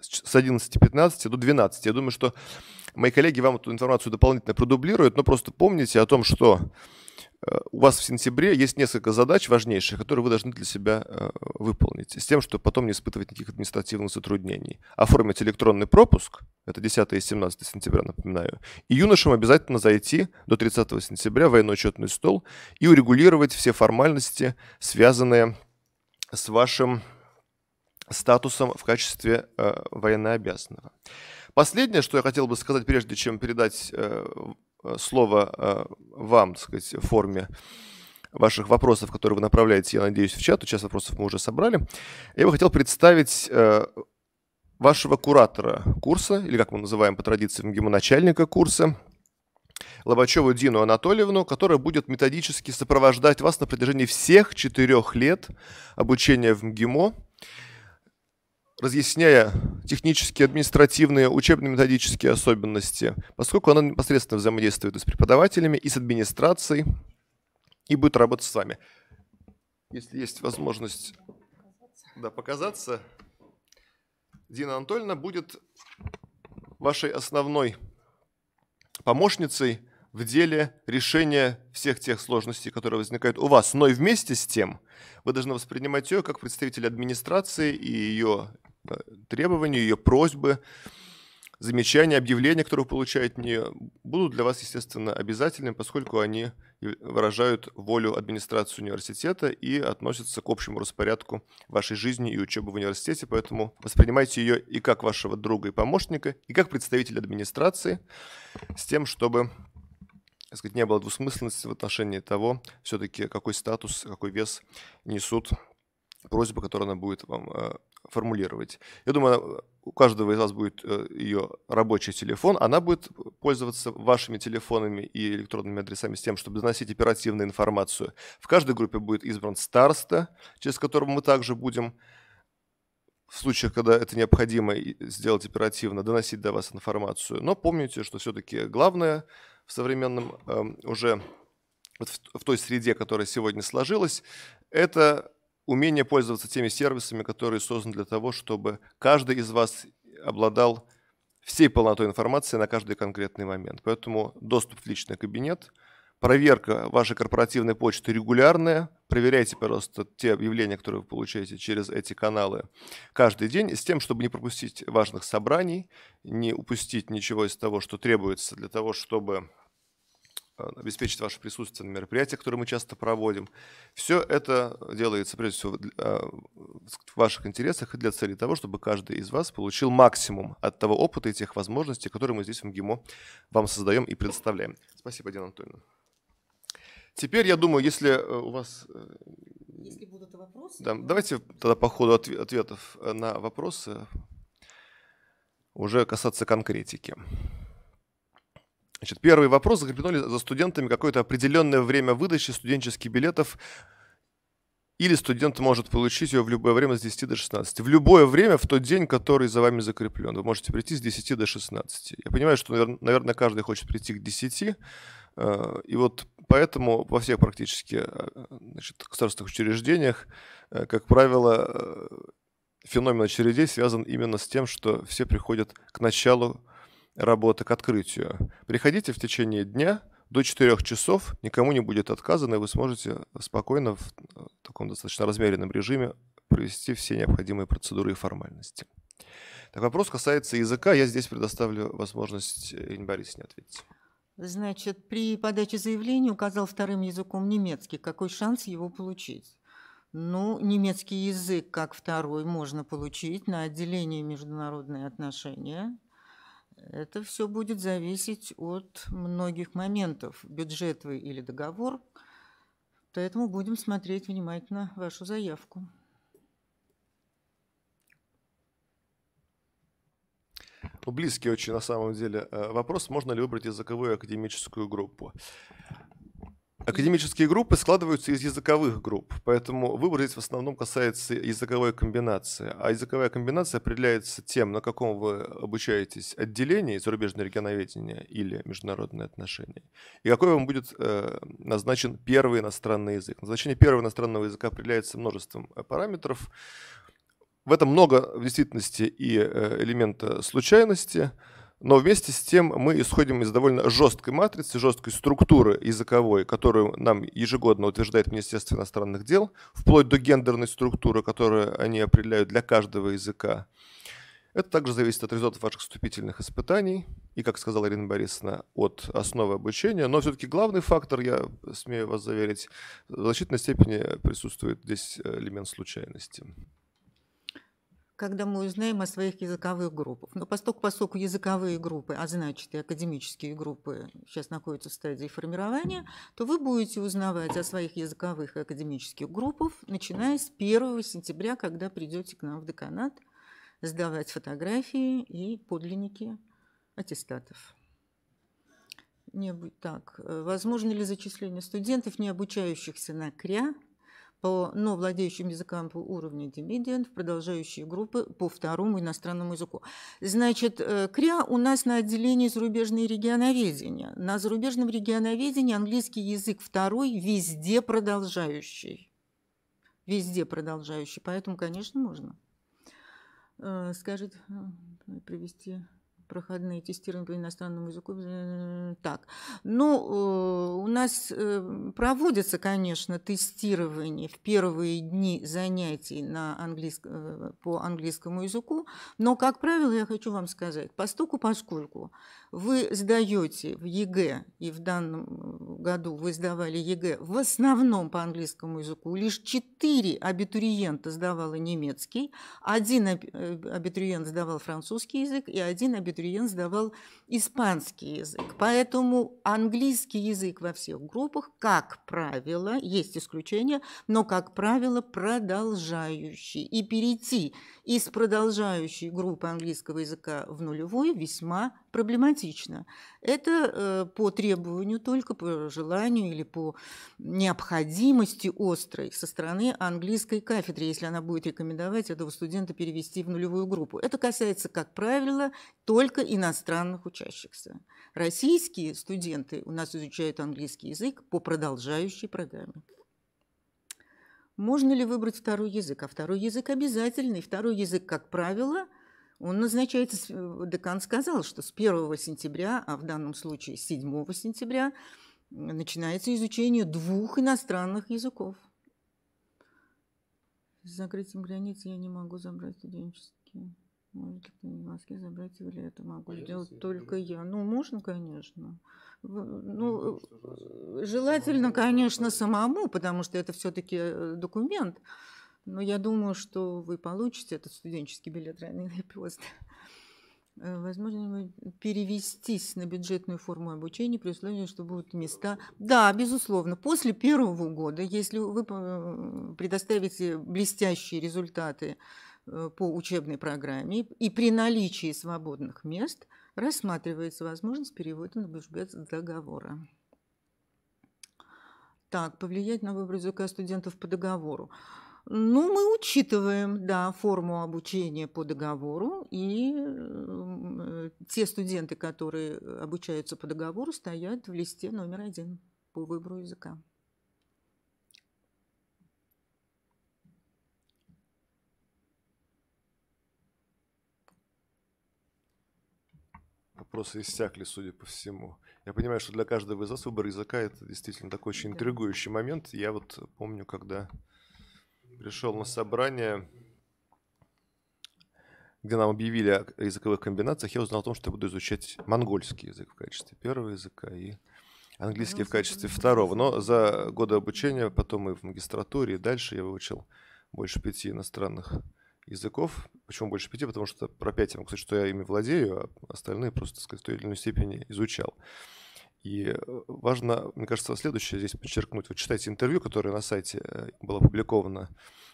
с 11.15 до 12. Я думаю, что мои коллеги вам эту информацию дополнительно продублируют, но просто помните о том, что э, у вас в сентябре есть несколько задач важнейших, которые вы должны для себя э, выполнить, с тем, чтобы потом не испытывать никаких административных затруднений. Оформить электронный пропуск, это 10 и 17 сентября, напоминаю, и юношам обязательно зайти до 30 сентября в военно-учетный стол и урегулировать все формальности, связанные с вашим статусом в качестве э, военнообязанного. Последнее, что я хотел бы сказать, прежде чем передать э, э слово э, вам, так сказать, в форме ваших вопросов, которые вы направляете, я надеюсь, в чат. Сейчас вопросов мы уже собрали. Я бы хотел представить э, вашего куратора курса, или как мы называем по традиции, начальника курса – Лобачеву Дину Анатольевну, которая будет методически сопровождать вас на протяжении всех четырех лет обучения в МГИМО, разъясняя технические, административные, учебно-методические особенности, поскольку она непосредственно взаимодействует с преподавателями, и с администрацией, и будет работать с вами. Если есть возможность показаться. Да, показаться, Дина Анатольевна будет вашей основной помощницей в деле решения всех тех сложностей, которые возникают у вас. Но и вместе с тем вы должны воспринимать ее как представитель администрации и ее э, требования, ее просьбы, замечания, объявления, которые вы получаете, не будут для вас, естественно, обязательными, поскольку они выражают волю администрации университета и относятся к общему распорядку вашей жизни и учебы в университете, поэтому воспринимайте ее и как вашего друга и помощника, и как представителя администрации, с тем, чтобы так сказать, не было двусмысленности в отношении того, все-таки какой статус, какой вес несут просьбы, которую она будет вам э, формулировать. Я думаю, э, у каждого из вас будет э, ее рабочий телефон. Она будет пользоваться вашими телефонами и электронными адресами с тем, чтобы доносить оперативную информацию. В каждой группе будет избран староста, через которого мы также будем в случаях, когда это необходимо сделать оперативно, доносить до вас информацию. Но помните, что все-таки главное в современном э, уже вот в, в той среде, которая сегодня сложилась, это умение пользоваться теми сервисами, которые созданы для того, чтобы каждый из вас обладал всей полнотой информации на каждый конкретный момент. Поэтому доступ в личный кабинет, проверка вашей корпоративной почты регулярная. Проверяйте, пожалуйста, те объявления, которые вы получаете через эти каналы каждый день, с тем, чтобы не пропустить важных собраний, не упустить ничего из того, что требуется для того, чтобы Э, обеспечить ваше присутствие на мероприятиях, которые мы часто проводим. Все это делается, прежде всего, э, в ваших интересах и для цели того, чтобы каждый из вас получил максимум от того опыта и тех возможностей, которые мы здесь в МГИМО вам создаем и предоставляем. Спасибо, Дина Анатольевна. Теперь, я думаю, если э, у вас... Если будут вопросы... Да, Давайте тогда по ходу ответов на вопросы уже касаться конкретики. Значит, первый вопрос. Закреплено ли за студентами какое-то определенное время выдачи студенческих билетов или студент может получить ее в любое время с 10 до 16. В любое время, в тот день, который за вами закреплен. Вы можете прийти с 10 до 16. Я понимаю, что, наверное, каждый хочет прийти к 10. Э, и вот поэтому во всех практически э, значит, государственных учреждениях, э, как правило, феномен очередей связан именно с тем, что все приходят к началу работы к открытию. Приходите в течение дня, до 4 часов никому не будет отказано, и вы сможете спокойно в э, таком достаточно размеренном режиме провести все необходимые процедуры и формальности. Так, вопрос касается языка. Я здесь предоставлю возможность э, Ирине Борисовне ответить. Значит, при подаче заявления указал вторым языком немецкий. Какой шанс его получить? Ну, немецкий язык как второй можно получить на отделении международные отношения. Это все будет зависеть от многих моментов. Бюджет вы или договор. Поэтому будем смотреть внимательно вашу заявку. Близкий очень на самом деле э, вопрос. Можно ли выбрать языковую академическую группу? Академические группы складываются из языковых групп, поэтому выбор здесь в основном касается языковой комбинации. А языковая комбинация определяется тем, на каком вы обучаетесь отделении зарубежное регионоведение или международные отношения, и какой вам будет э, назначен первый иностранный язык. Назначение первого иностранного языка определяется множеством э, параметров. В этом много в действительности и э, элемента случайности – но вместе с тем мы исходим из довольно жесткой матрицы, жесткой структуры языковой, которую нам ежегодно утверждает Министерство иностранных дел, вплоть до гендерной структуры, которую они определяют для каждого языка. Это также зависит от результатов ваших вступительных испытаний и, как сказала Ирина Борисовна, от основы обучения. Но все-таки главный фактор, я смею вас заверить, в значительной степени присутствует здесь э, элемент случайности когда мы узнаем о своих языковых группах. Но поскольку, поскольку языковые группы, а значит и академические группы сейчас находятся в стадии формирования, то вы будете узнавать о своих языковых и академических группах, начиная с 1 сентября, когда придете к нам в деканат сдавать фотографии и подлинники аттестатов. Не, так, э, возможно ли зачисление студентов, не обучающихся на КРЯ, по, но ну, владеющим языкам по уровню Демидиан в продолжающие группы по второму иностранному языку. Значит, э, КРИА у нас на отделении зарубежное регионоведение. На зарубежном регионоведении английский язык второй везде продолжающий. Везде продолжающий, поэтому, конечно, можно. Э, скажите, э, привести проходные тестирования по иностранному языку. Э, так. Ну, э, у нас э, проводятся, конечно, тестирование в первые дни занятий на английск... по английскому языку, но, как правило, я хочу вам сказать, постольку поскольку вы сдаете в ЕГЭ, и в данном году вы сдавали ЕГЭ в основном по английскому языку, лишь четыре абитуриента сдавало немецкий, один абитуриент сдавал французский язык, и один абитуриент Бедриян сдавал испанский язык. Поэтому английский язык во всех группах, как правило, есть исключения, но, как правило, продолжающий. И перейти из продолжающей группы английского языка в нулевой весьма проблематично. Это э, по требованию только, по желанию или по необходимости острой со стороны английской кафедры, если она будет рекомендовать этого студента перевести в нулевую группу. Это касается, как правило, только только иностранных учащихся. Российские студенты у нас изучают английский язык по продолжающей программе. Можно ли выбрать второй язык? А второй язык обязательный. Второй язык, как правило, он назначается, э, декан сказал, что с 1 сентября, а в данном случае с 7 сентября, начинается изучение двух иностранных языков. С закрытием границ я не могу забрать студенческие. Может ли в Москве забрать или это могу а сделать я только я? Ну, можно, конечно. Ну, э, желательно, конечно, самому, потому что это все-таки э, документ. Но я думаю, что вы получите этот студенческий билет рано или поздно. Э, возможно, перевестись на бюджетную форму обучения при условии, что будут места. Да, безусловно, после первого года, если вы предоставите блестящие результаты Э, по учебной программе и при наличии свободных мест рассматривается возможность перевода на бюджет договора. Так, повлиять на выбор языка студентов по договору. Ну, мы учитываем, да, форму обучения по договору, и э, те студенты, которые обучаются по договору, стоят в листе номер один по выбору языка. просто иссякли, судя по всему. Я понимаю, что для каждого из вас выбор языка – это действительно такой очень интригующий момент. Я вот помню, когда пришел на собрание, где нам объявили о языковых комбинациях, я узнал о том, что я буду изучать монгольский язык в качестве первого языка и английский в качестве второго. Но за годы обучения, потом и в магистратуре, и дальше я выучил больше пяти иностранных языков языков. Почему больше пяти? Потому что про пять я могу сказать, что я ими владею, а остальные просто, так сказать, в той или иной степени изучал. И э, важно, мне кажется, следующее здесь подчеркнуть. Вы читаете интервью, которое на сайте э, было опубликовано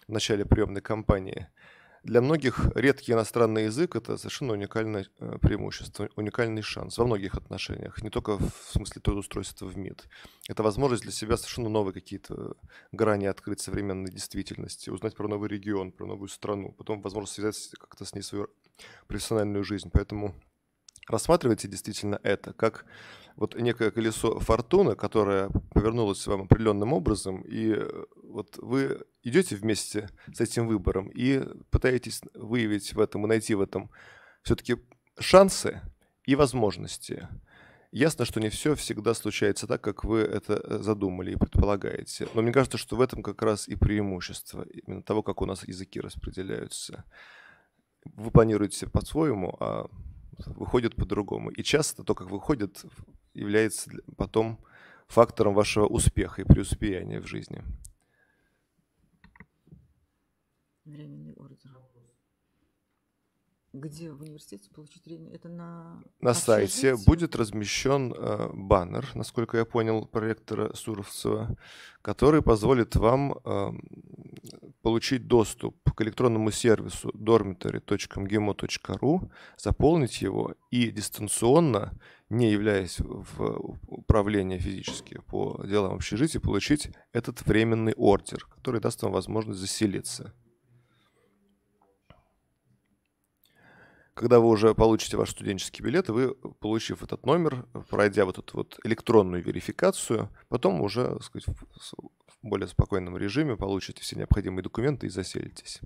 в начале приемной кампании – для многих редкий иностранный язык – это совершенно уникальное э, преимущество, уникальный шанс во многих отношениях, не только в смысле трудоустройства в МИД. Это возможность для себя совершенно новые какие-то грани открыть современной действительности, узнать про новый регион, про новую страну, потом возможность связать как-то с ней свою профессиональную жизнь. Поэтому рассматривайте действительно это как вот некое колесо фортуны, которое повернулось вам определенным образом и э, вот вы идете вместе с этим выбором и пытаетесь выявить в этом и найти в этом все-таки шансы и возможности. Ясно, что не все всегда случается так, как вы это задумали и предполагаете. Но мне кажется, что в этом как раз и преимущество именно того, как у нас языки распределяются. Вы планируете по-своему, а выходит по-другому. И часто то, как выходит, является потом фактором вашего успеха и преуспеяния в жизни временный ордер. Где в университете получить временный? Это на... На сайте будет размещен э, баннер, насколько я понял, проректора Суровцева, который позволит вам э, получить доступ к электронному сервису dormitory.gmo.ru, заполнить его и дистанционно, не являясь в управлении физически по делам общежития, получить этот временный ордер, который даст вам возможность заселиться. когда вы уже получите ваш студенческий билет, вы, получив этот номер, пройдя вот эту вот электронную верификацию, потом уже, так сказать, в более спокойном режиме получите все необходимые документы и заселитесь.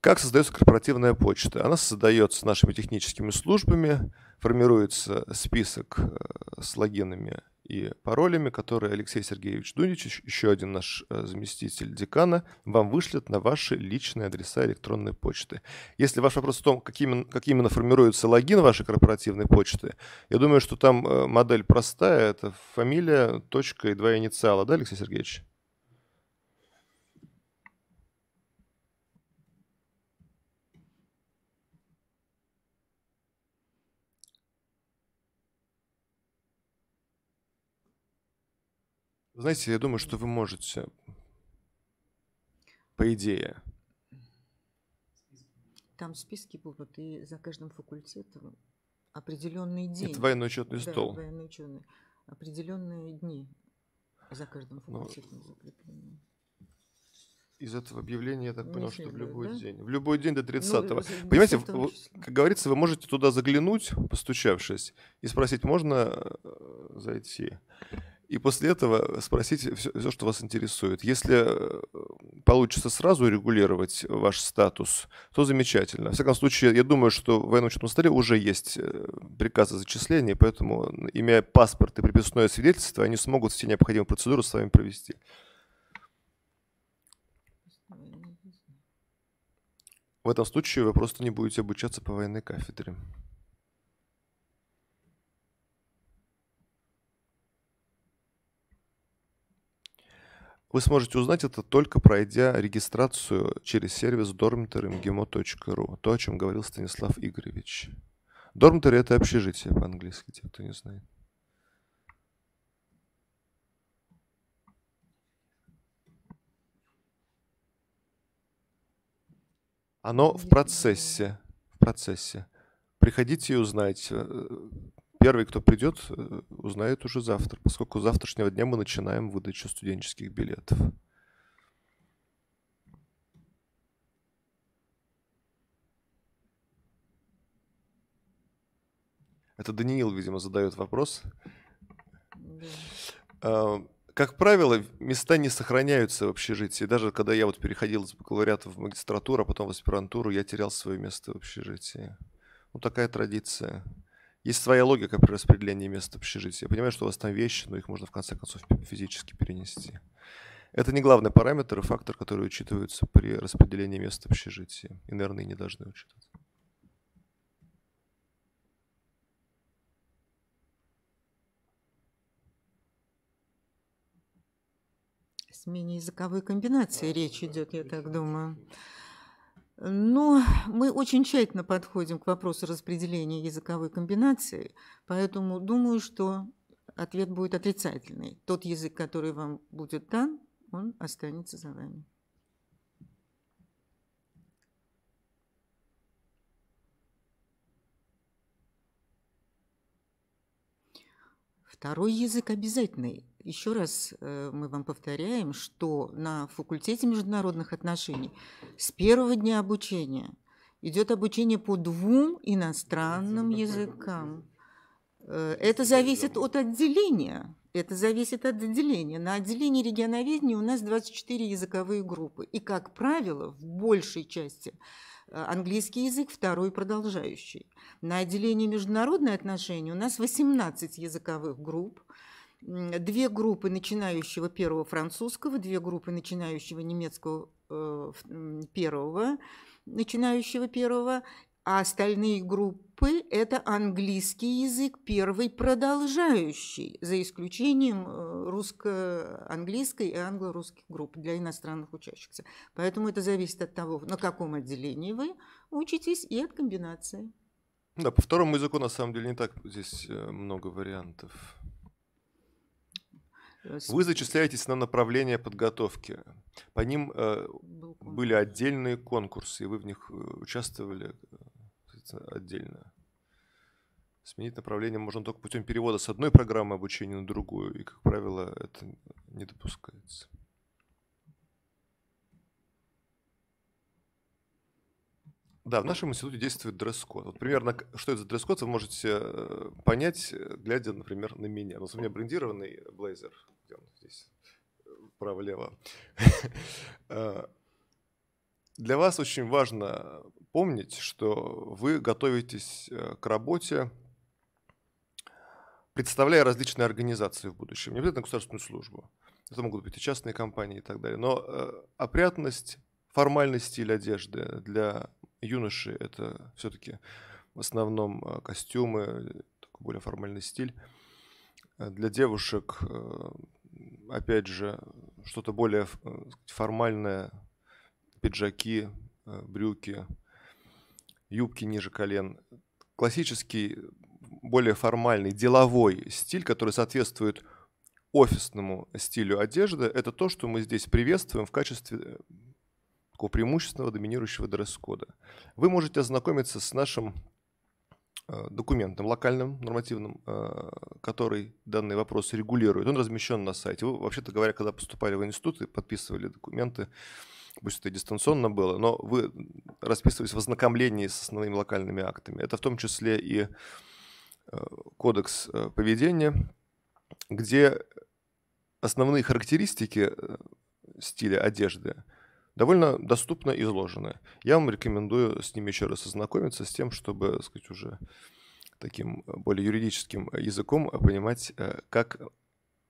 Как создается корпоративная почта? Она создается нашими техническими службами, формируется список э, с логинами и паролями, которые Алексей Сергеевич Дунич, еще один наш э, заместитель декана, вам вышлет на ваши личные адреса электронной почты. Если ваш вопрос в том, как именно, как именно формируется логин вашей корпоративной почты, я думаю, что там э, модель простая, это фамилия, точка и два инициала, да, Алексей Сергеевич? Знаете, я думаю, что вы можете, по идее. Там списки будут, и за каждым факультетом определенные дни. Это военно-учетный да, стол. военно-учетный. Определенные дни за каждым ну, факультетом закреплены. Из этого объявления я так понял, что в любой да? день. В любой день до 30-го. Ну, Понимаете, как говорится, вы можете туда заглянуть, постучавшись, и спросить, можно э, зайти. И после этого спросите все, все, что вас интересует. Если э, получится сразу регулировать ваш статус, то замечательно. Во всяком случае, я думаю, что в военном учетном столе уже есть э, приказы зачисления, поэтому, имея паспорт и приписное свидетельство, они смогут все необходимые процедуры с вами провести. В этом случае вы просто не будете обучаться по военной кафедре. Вы сможете узнать это только пройдя регистрацию через сервис dormitory.mgmo.ru, то, о чем говорил Станислав Игоревич. Dormitory – это общежитие по-английски, те, кто не знает. Оно в процессе. В процессе. Приходите и узнайте. Э, Первый, кто придет, э, узнает уже завтра, поскольку с завтрашнего дня мы начинаем выдачу студенческих билетов. Это Даниил, видимо, задает вопрос. Да. А, как правило, места не сохраняются в общежитии. Даже когда я вот переходил из бакалавриата в магистратуру, а потом в аспирантуру, я терял свое место в общежитии. Ну, такая традиция есть своя логика при распределении мест общежития. Я понимаю, что у вас там вещи, но их можно в конце концов физически перенести. Это не главный параметр и фактор, который учитывается при распределении мест общежития. И, наверное, и не должны учитывать. Смене языковой комбинации речь идет, я так думаю. Но мы очень тщательно подходим к вопросу распределения языковой комбинации, поэтому думаю, что ответ будет отрицательный. Тот язык, который вам будет дан, он останется за вами. Второй язык обязательный еще раз э, мы вам повторяем, что на факультете международных отношений с первого дня обучения идет обучение по двум иностранным языкам. Э, это зависит от отделения. Это зависит от отделения. На отделении регионоведения у нас 24 языковые группы. И, как правило, в большей части э, английский язык, второй продолжающий. На отделении международные отношения у нас 18 языковых групп две группы начинающего первого французского, две группы начинающего немецкого э, первого, начинающего первого, а остальные группы – это английский язык, первый продолжающий, за исключением э, русско-английской и англо-русских групп для иностранных учащихся. Поэтому это зависит от того, на каком отделении вы учитесь и от комбинации. Да, по второму языку на самом деле не так здесь э, много вариантов. Э, вы зачисляетесь на направление подготовки. По ним э, были отдельные конкурсы, и вы в них э, участвовали э, отдельно. Сменить направление можно только путем перевода с одной программы обучения на другую, и, как правило, это не допускается. Да, в нашем институте действует дресс-код. Вот примерно, что это за дресс-код, вы можете понять, глядя, например, на меня. у меня брендированный блейзер, где он здесь, право-лево. А, для вас очень важно помнить, что вы готовитесь э, к работе, представляя различные организации в будущем, не обязательно государственную службу. Это могут быть и частные компании и так далее. Но э, опрятность, формальный стиль одежды для юноши – это все-таки в основном э, костюмы, более формальный стиль. Для девушек опять же, что-то более э, формальное, пиджаки, э, брюки, юбки ниже колен. Классический, более формальный, деловой стиль, который соответствует офисному стилю одежды, это то, что мы здесь приветствуем в качестве э, такого преимущественного доминирующего дресс-кода. Вы можете ознакомиться с нашим Э, документом локальным, нормативным, э, который данный вопрос регулирует. Он размещен на сайте. Вы, вообще-то говоря, когда поступали в институты, подписывали документы, пусть это дистанционно было, но вы расписывались в ознакомлении с основными локальными актами. Это в том числе и э, кодекс поведения, где основные характеристики стиля одежды – довольно доступно изложены. Я вам рекомендую с ними еще раз ознакомиться, с тем, чтобы, так сказать, уже таким э, более юридическим э, языком э, понимать, как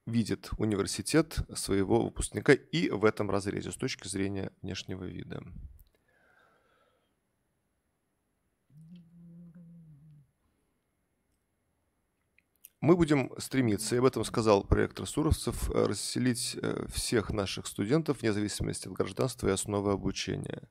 видит университет своего выпускника и в этом разрезе с точки зрения внешнего вида. Мы будем стремиться, и об этом сказал проректор Суровцев, э, расселить э, всех наших студентов вне зависимости от гражданства и основы обучения.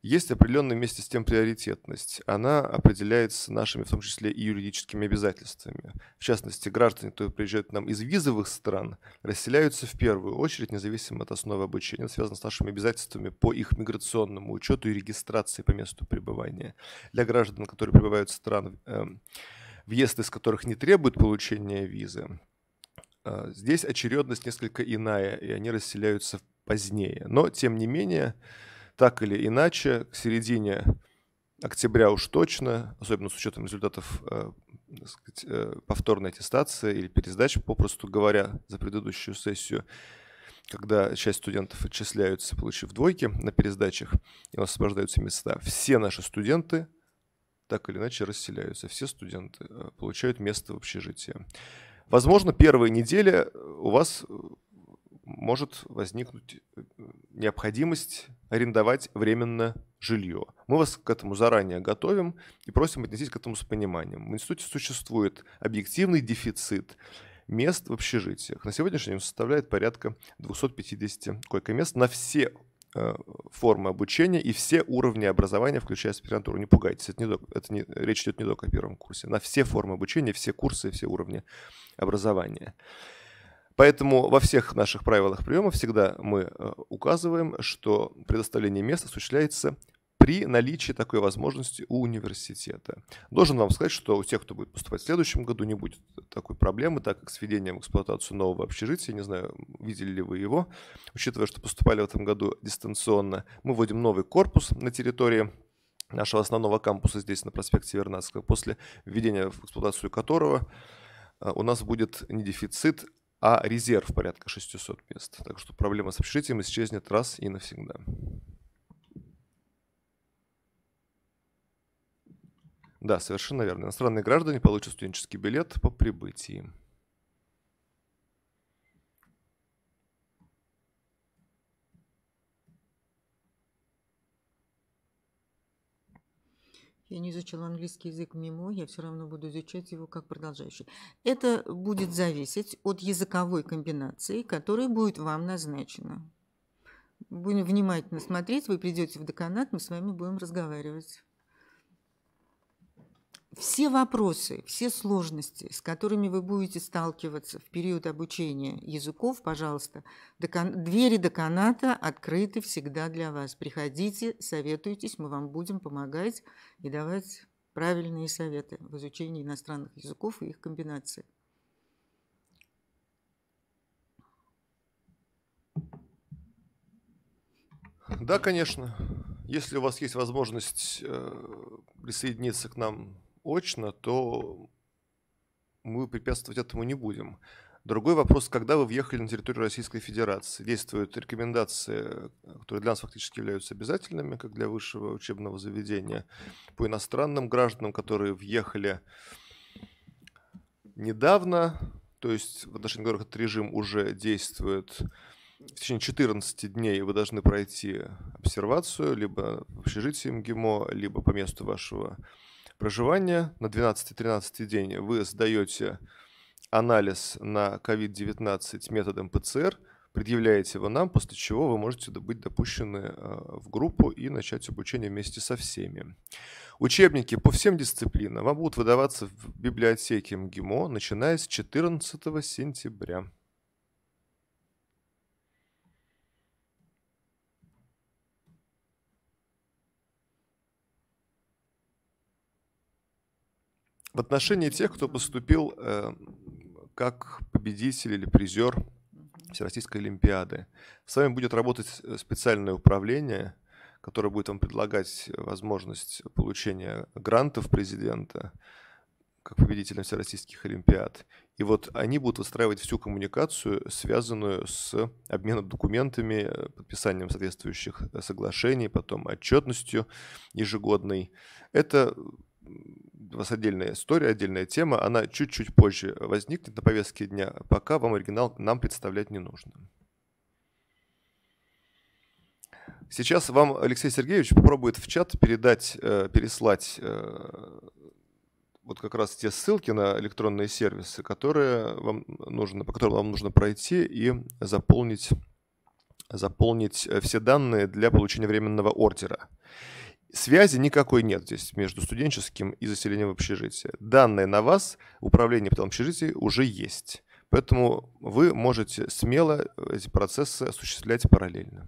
Есть определенная вместе с тем приоритетность. Она определяется нашими, в том числе и юридическими обязательствами. В частности, граждане, которые приезжают к нам из визовых стран, расселяются в первую очередь, независимо от основы обучения. Это связано с нашими обязательствами по их миграционному учету и регистрации по месту пребывания. Для граждан, которые прибывают стран, эм, въезд из которых не требует получения визы, а, здесь очередность несколько иная, и они расселяются позднее. Но, тем не менее, так или иначе, к середине октября уж точно, особенно с учетом результатов а, сказать, э, повторной аттестации или пересдачи, попросту говоря, за предыдущую сессию, когда часть студентов отчисляются, получив двойки на пересдачах, и у нас освобождаются места, все наши студенты так или иначе расселяются. Все студенты э, получают место в общежитии. Возможно, первые недели э, у вас э, может возникнуть необходимость арендовать временно жилье. Мы вас к этому заранее готовим и просим отнестись к этому с пониманием. В институте существует объективный дефицит мест в общежитиях. На сегодняшний день он составляет порядка 250 койко-мест на все Э, формы обучения и все уровни образования, включая аспирантуру. Не пугайтесь, это не, это не, речь идет не только о первом курсе. На все формы обучения, все курсы, все уровни образования. Поэтому во всех наших правилах приема всегда мы э, указываем, что предоставление места осуществляется при наличии такой возможности у университета. Должен вам сказать, что у тех, кто будет поступать в следующем году, не будет такой проблемы, так как с введением в эксплуатацию нового общежития, не знаю, видели ли вы его, учитывая, что поступали в этом году дистанционно, мы вводим новый корпус на территории нашего основного кампуса здесь, на проспекте Вернадского, после введения в эксплуатацию которого э, у нас будет не дефицит, а резерв порядка 600 мест. Так что проблема с общежитием исчезнет раз и навсегда. Да, совершенно верно. Иностранные граждане получат студенческий билет по прибытии. Я не изучала английский язык мимо, я все равно буду изучать его как продолжающий. Это будет зависеть от языковой комбинации, которая будет вам назначена. Будем внимательно смотреть, вы придете в деканат, мы с вами будем разговаривать все вопросы, все сложности, с которыми вы будете сталкиваться в период обучения языков, пожалуйста, декан... двери деканата открыты всегда для вас. Приходите, советуйтесь, мы вам будем помогать и давать правильные советы в изучении иностранных языков и их комбинаций. Да, конечно. Если у вас есть возможность э, присоединиться к нам очно, то мы препятствовать этому не будем. Другой вопрос, когда вы въехали на территорию Российской Федерации. Действуют рекомендации, которые для нас фактически являются обязательными, как для высшего учебного заведения, по иностранным гражданам, которые въехали недавно, то есть в отношении которых этот режим уже действует, в течение 14 дней вы должны пройти обсервацию либо в общежитии МГИМО, либо по месту вашего проживания. На 12-13 день вы сдаете анализ на COVID-19 методом ПЦР, предъявляете его нам, после чего вы можете быть допущены э, в группу и начать обучение вместе со всеми. Учебники по всем дисциплинам вам будут выдаваться в библиотеке МГИМО, начиная с 14 сентября. в отношении тех, кто поступил э, как победитель или призер Всероссийской Олимпиады. С вами будет работать э, специальное управление, которое будет вам предлагать возможность получения грантов президента как победителям Всероссийских Олимпиад. И вот они будут выстраивать всю коммуникацию, связанную с обменом документами, э, подписанием соответствующих э, соглашений, потом отчетностью ежегодной. Это у вас отдельная история, отдельная тема, она чуть-чуть позже возникнет на повестке дня, пока вам оригинал нам представлять не нужно. Сейчас вам Алексей Сергеевич попробует в чат передать, э, переслать э, вот как раз те ссылки на электронные сервисы, которые вам нужно, по которым вам нужно пройти и заполнить, заполнить э, все данные для получения временного ордера. Связи никакой нет здесь между студенческим и заселением в общежитие. Данные на вас управление потом общежития уже есть. Поэтому вы можете смело э, эти процессы осуществлять параллельно.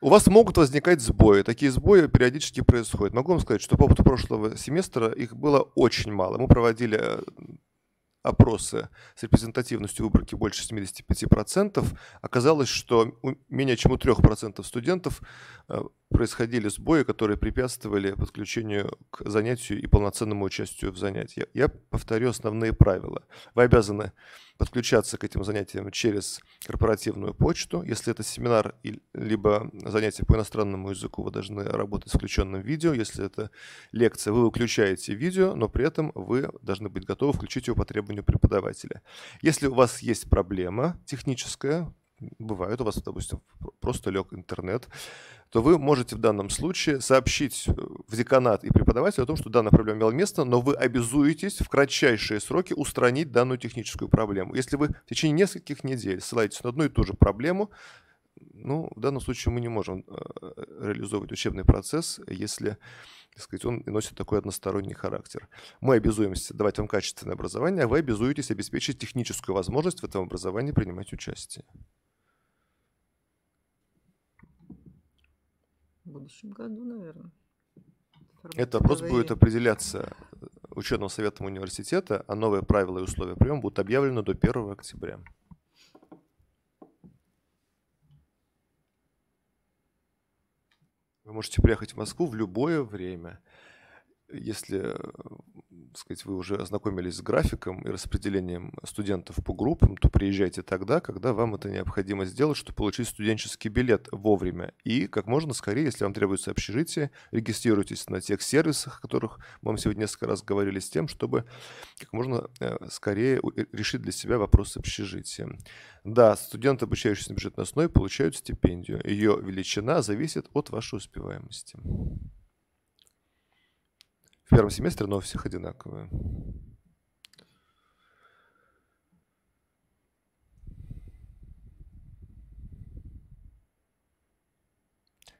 У вас могут возникать сбои. Такие сбои периодически происходят. Могу вам сказать, что по опыту прошлого семестра их было очень мало. Мы проводили э, опросы с репрезентативностью выборки больше 75%, оказалось, что менее чем у 3% студентов э, происходили сбои, которые препятствовали подключению к занятию и полноценному участию в занятии. Я повторю основные правила. Вы обязаны подключаться к этим занятиям через корпоративную почту. Если это семинар либо занятие по иностранному языку, вы должны работать с включенным видео. Если это лекция, вы выключаете видео, но при этом вы должны быть готовы включить его по требованию преподавателя. Если у вас есть проблема техническая, бывает у вас, допустим, просто лег интернет, то вы можете в данном случае сообщить э, в деканат и преподавателю о том, что данная проблема имела место, но вы обязуетесь в кратчайшие сроки устранить данную техническую проблему. Если вы в течение нескольких недель ссылаетесь на одну и ту же проблему, ну, в данном случае мы не можем э, реализовывать учебный процесс, если так сказать, он носит такой односторонний характер. Мы обязуемся давать вам качественное образование, а вы обязуетесь обеспечить техническую возможность в этом образовании принимать участие. в будущем году, наверное. Этот вопрос будет определяться э, ученым советом университета, а новые правила и условия приема будут объявлены до 1 октября. Вы можете приехать в Москву в любое время если э, сказать, вы уже ознакомились с графиком и распределением студентов по группам, то приезжайте тогда, когда вам это необходимо сделать, чтобы получить студенческий билет вовремя. И как можно скорее, если вам требуется общежитие, регистрируйтесь на тех сервисах, о которых мы вам сегодня несколько раз говорили, с тем, чтобы как можно э, скорее э, решить для себя вопрос общежития. Да, студенты, обучающиеся на бюджетной основе, получают стипендию. Ее величина зависит от вашей успеваемости в первом семестре, но у всех одинаковые.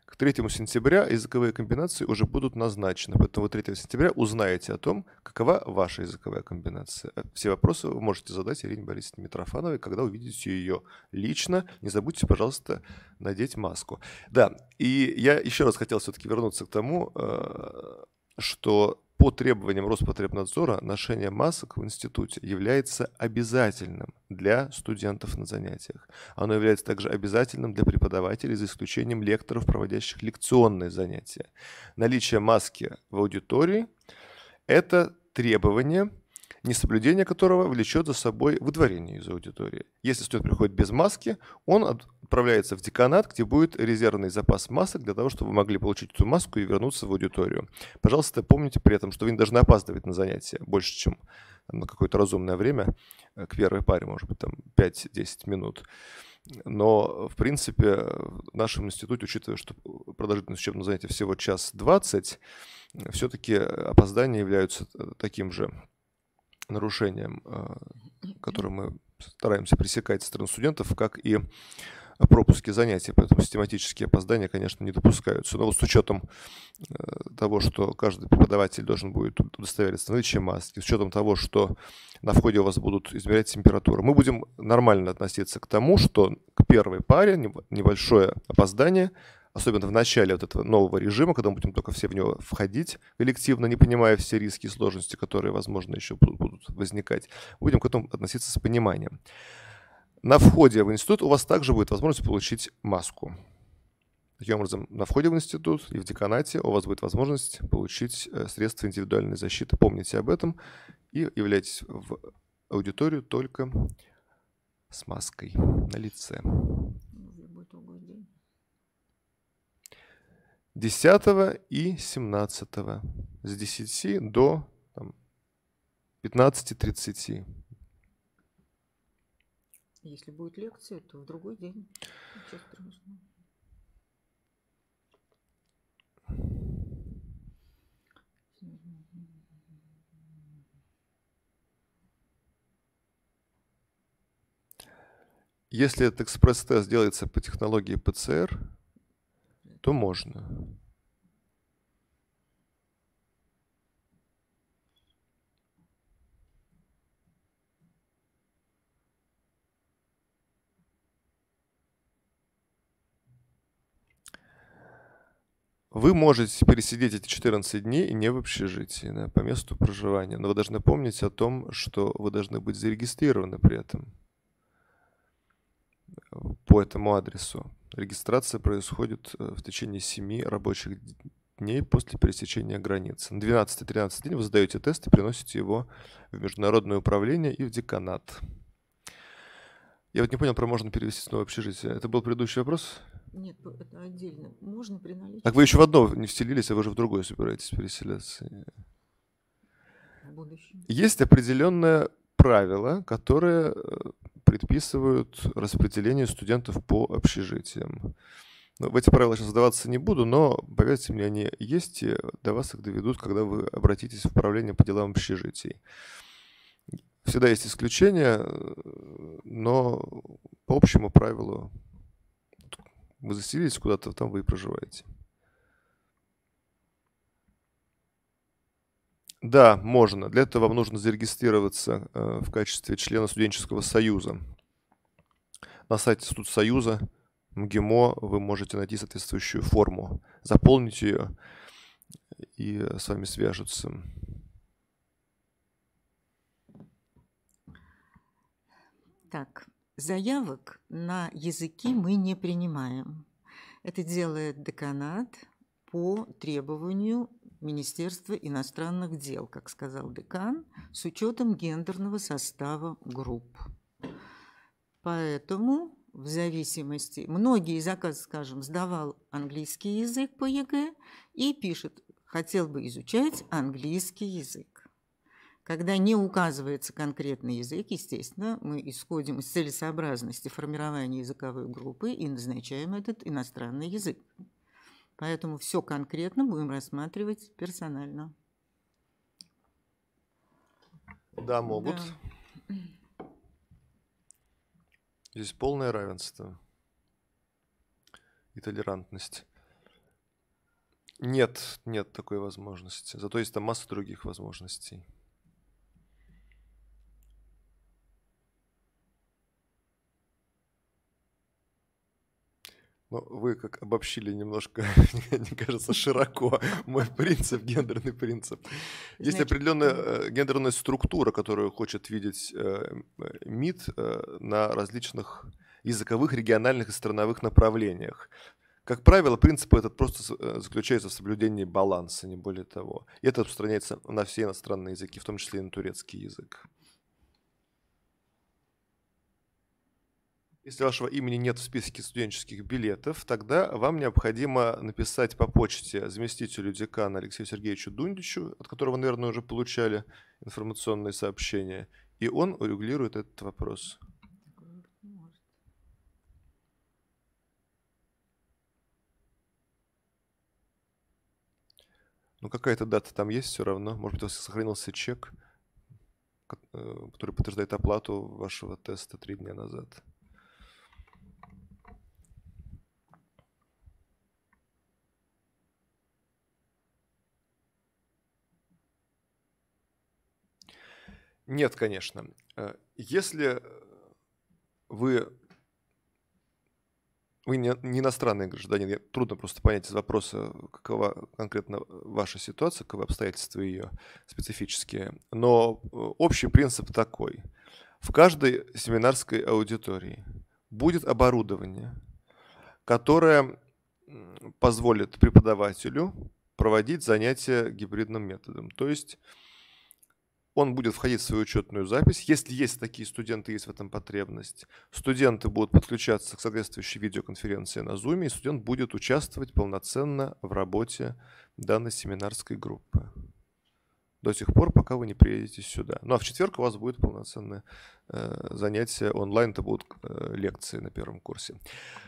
К 3 сентября языковые комбинации уже будут назначены, поэтому 3 сентября узнаете о том, какова ваша языковая комбинация. Все вопросы вы можете задать Ирине Борисовне Митрофановой, когда увидите ее лично. Не забудьте, пожалуйста, надеть маску. Да, и я еще раз хотел все-таки вернуться к тому, э, что по требованиям Роспотребнадзора ношение масок в институте является обязательным для студентов на занятиях. Оно является также обязательным для преподавателей, за исключением лекторов, проводящих лекционные занятия. Наличие маски в аудитории – это требование – несоблюдение которого влечет за собой выдворение из аудитории. Если студент приходит без маски, он отправляется в деканат, где будет резервный запас масок для того, чтобы вы могли получить эту маску и вернуться в аудиторию. Пожалуйста, помните при этом, что вы не должны опаздывать на занятия больше, чем э, на какое-то разумное время, э, к первой паре, может быть, там 5-10 минут. Но, в принципе, в нашем институте, учитывая, что продолжительность учебного занятия всего час 20, э, все-таки опоздания являются таким же нарушениям, а, которые мы стараемся пресекать со стороны студентов, как и пропуски занятий, поэтому систематические опоздания, конечно, не допускаются. Но вот с учетом э, того, что каждый преподаватель должен будет удостовериться наличие маски, с учетом того, что на входе у вас будут измерять температуру, мы будем нормально относиться к тому, что к первой паре небольшое опоздание особенно в начале вот этого нового режима, когда мы будем только все в него входить коллективно, не понимая все риски и сложности, которые, возможно, еще будут возникать, будем к этому относиться с пониманием. На входе в институт у вас также будет возможность получить маску. Таким образом, на входе в институт и в деканате у вас будет возможность получить э, средства индивидуальной защиты. Помните об этом и являйтесь в аудиторию только с маской на лице. 10 и 17. С 10 до 15.30. Если будет лекция, то в другой день. Если этот экспресс-тест делается по технологии ПЦР, то можно. Вы можете пересидеть эти 14 дней и не в общежитии, да, по месту проживания, но вы должны помнить о том, что вы должны быть зарегистрированы при этом э, по этому адресу. Регистрация происходит э, в течение 7 рабочих дней после пересечения границы. На 12-13 день вы сдаете тест и приносите его в международное управление и в деканат. Я вот не понял, про можно перевести снова общежитие. Это был предыдущий вопрос? Нет, это отдельно. Можно при наличии. Так вы еще в одно не вселились, а вы уже в другое собираетесь переселяться. Будущее. Есть определенная правила, которые э, предписывают распределение студентов по общежитиям. Но ну, в эти правила сейчас вдаваться не буду, но, поверьте мне, они есть, и до вас их доведут, когда вы обратитесь в управление по делам общежитий. Всегда есть исключения, э, но по общему правилу вы заселились куда-то, там вы и проживаете. Да, можно. Для этого вам нужно зарегистрироваться э, в качестве члена студенческого союза. На сайте студсоюза МГИМО вы можете найти соответствующую форму, заполнить ее и с вами свяжутся. Так, заявок на языки мы не принимаем. Это делает деканат по требованию Министерства иностранных дел, как сказал декан, с учетом гендерного состава групп. Поэтому в зависимости, многие заказы, скажем, сдавал английский язык по ЕГЭ и пишет, хотел бы изучать английский язык. Когда не указывается конкретный язык, естественно, мы исходим из целесообразности формирования языковой группы и назначаем этот иностранный язык. Поэтому все конкретно будем рассматривать персонально. Да, могут. Да. Здесь полное равенство и толерантность. Нет, нет такой возможности. Зато есть там масса других возможностей. Ну, вы как обобщили немножко, мне кажется, широко мой принцип, гендерный принцип. Есть Значит, определенная э, гендерная структура, которую хочет видеть э, МИД э, на различных языковых, региональных и страновых направлениях. Как правило, принцип этот просто заключается в соблюдении баланса, не более того. И это распространяется на все иностранные языки, в том числе и на турецкий язык. Если вашего имени нет в списке студенческих билетов, тогда вам необходимо написать по почте заместителю декана Алексею Сергеевичу Дундичу, от которого, наверное, уже получали информационные сообщения, и он урегулирует этот вопрос. Ну, какая-то дата там есть все равно. Может быть, у вас сохранился чек, э, который подтверждает оплату вашего теста три дня назад. Нет, конечно. Э, если вы вы не, не иностранный гражданин, трудно просто понять из вопроса, какова конкретно ваша ситуация, каковы обстоятельства ее специфические. Но э, общий принцип такой. В каждой семинарской аудитории будет оборудование, которое позволит преподавателю проводить занятия гибридным методом. То есть он будет входить в свою учетную запись, если есть такие студенты, есть в этом потребность. Студенты будут подключаться к соответствующей видеоконференции на Zoom, и студент будет участвовать полноценно в работе данной семинарской группы до тех пор, пока вы не приедете сюда. Ну а в четверг у вас будет полноценное э, занятие онлайн, это будут э, лекции на первом курсе.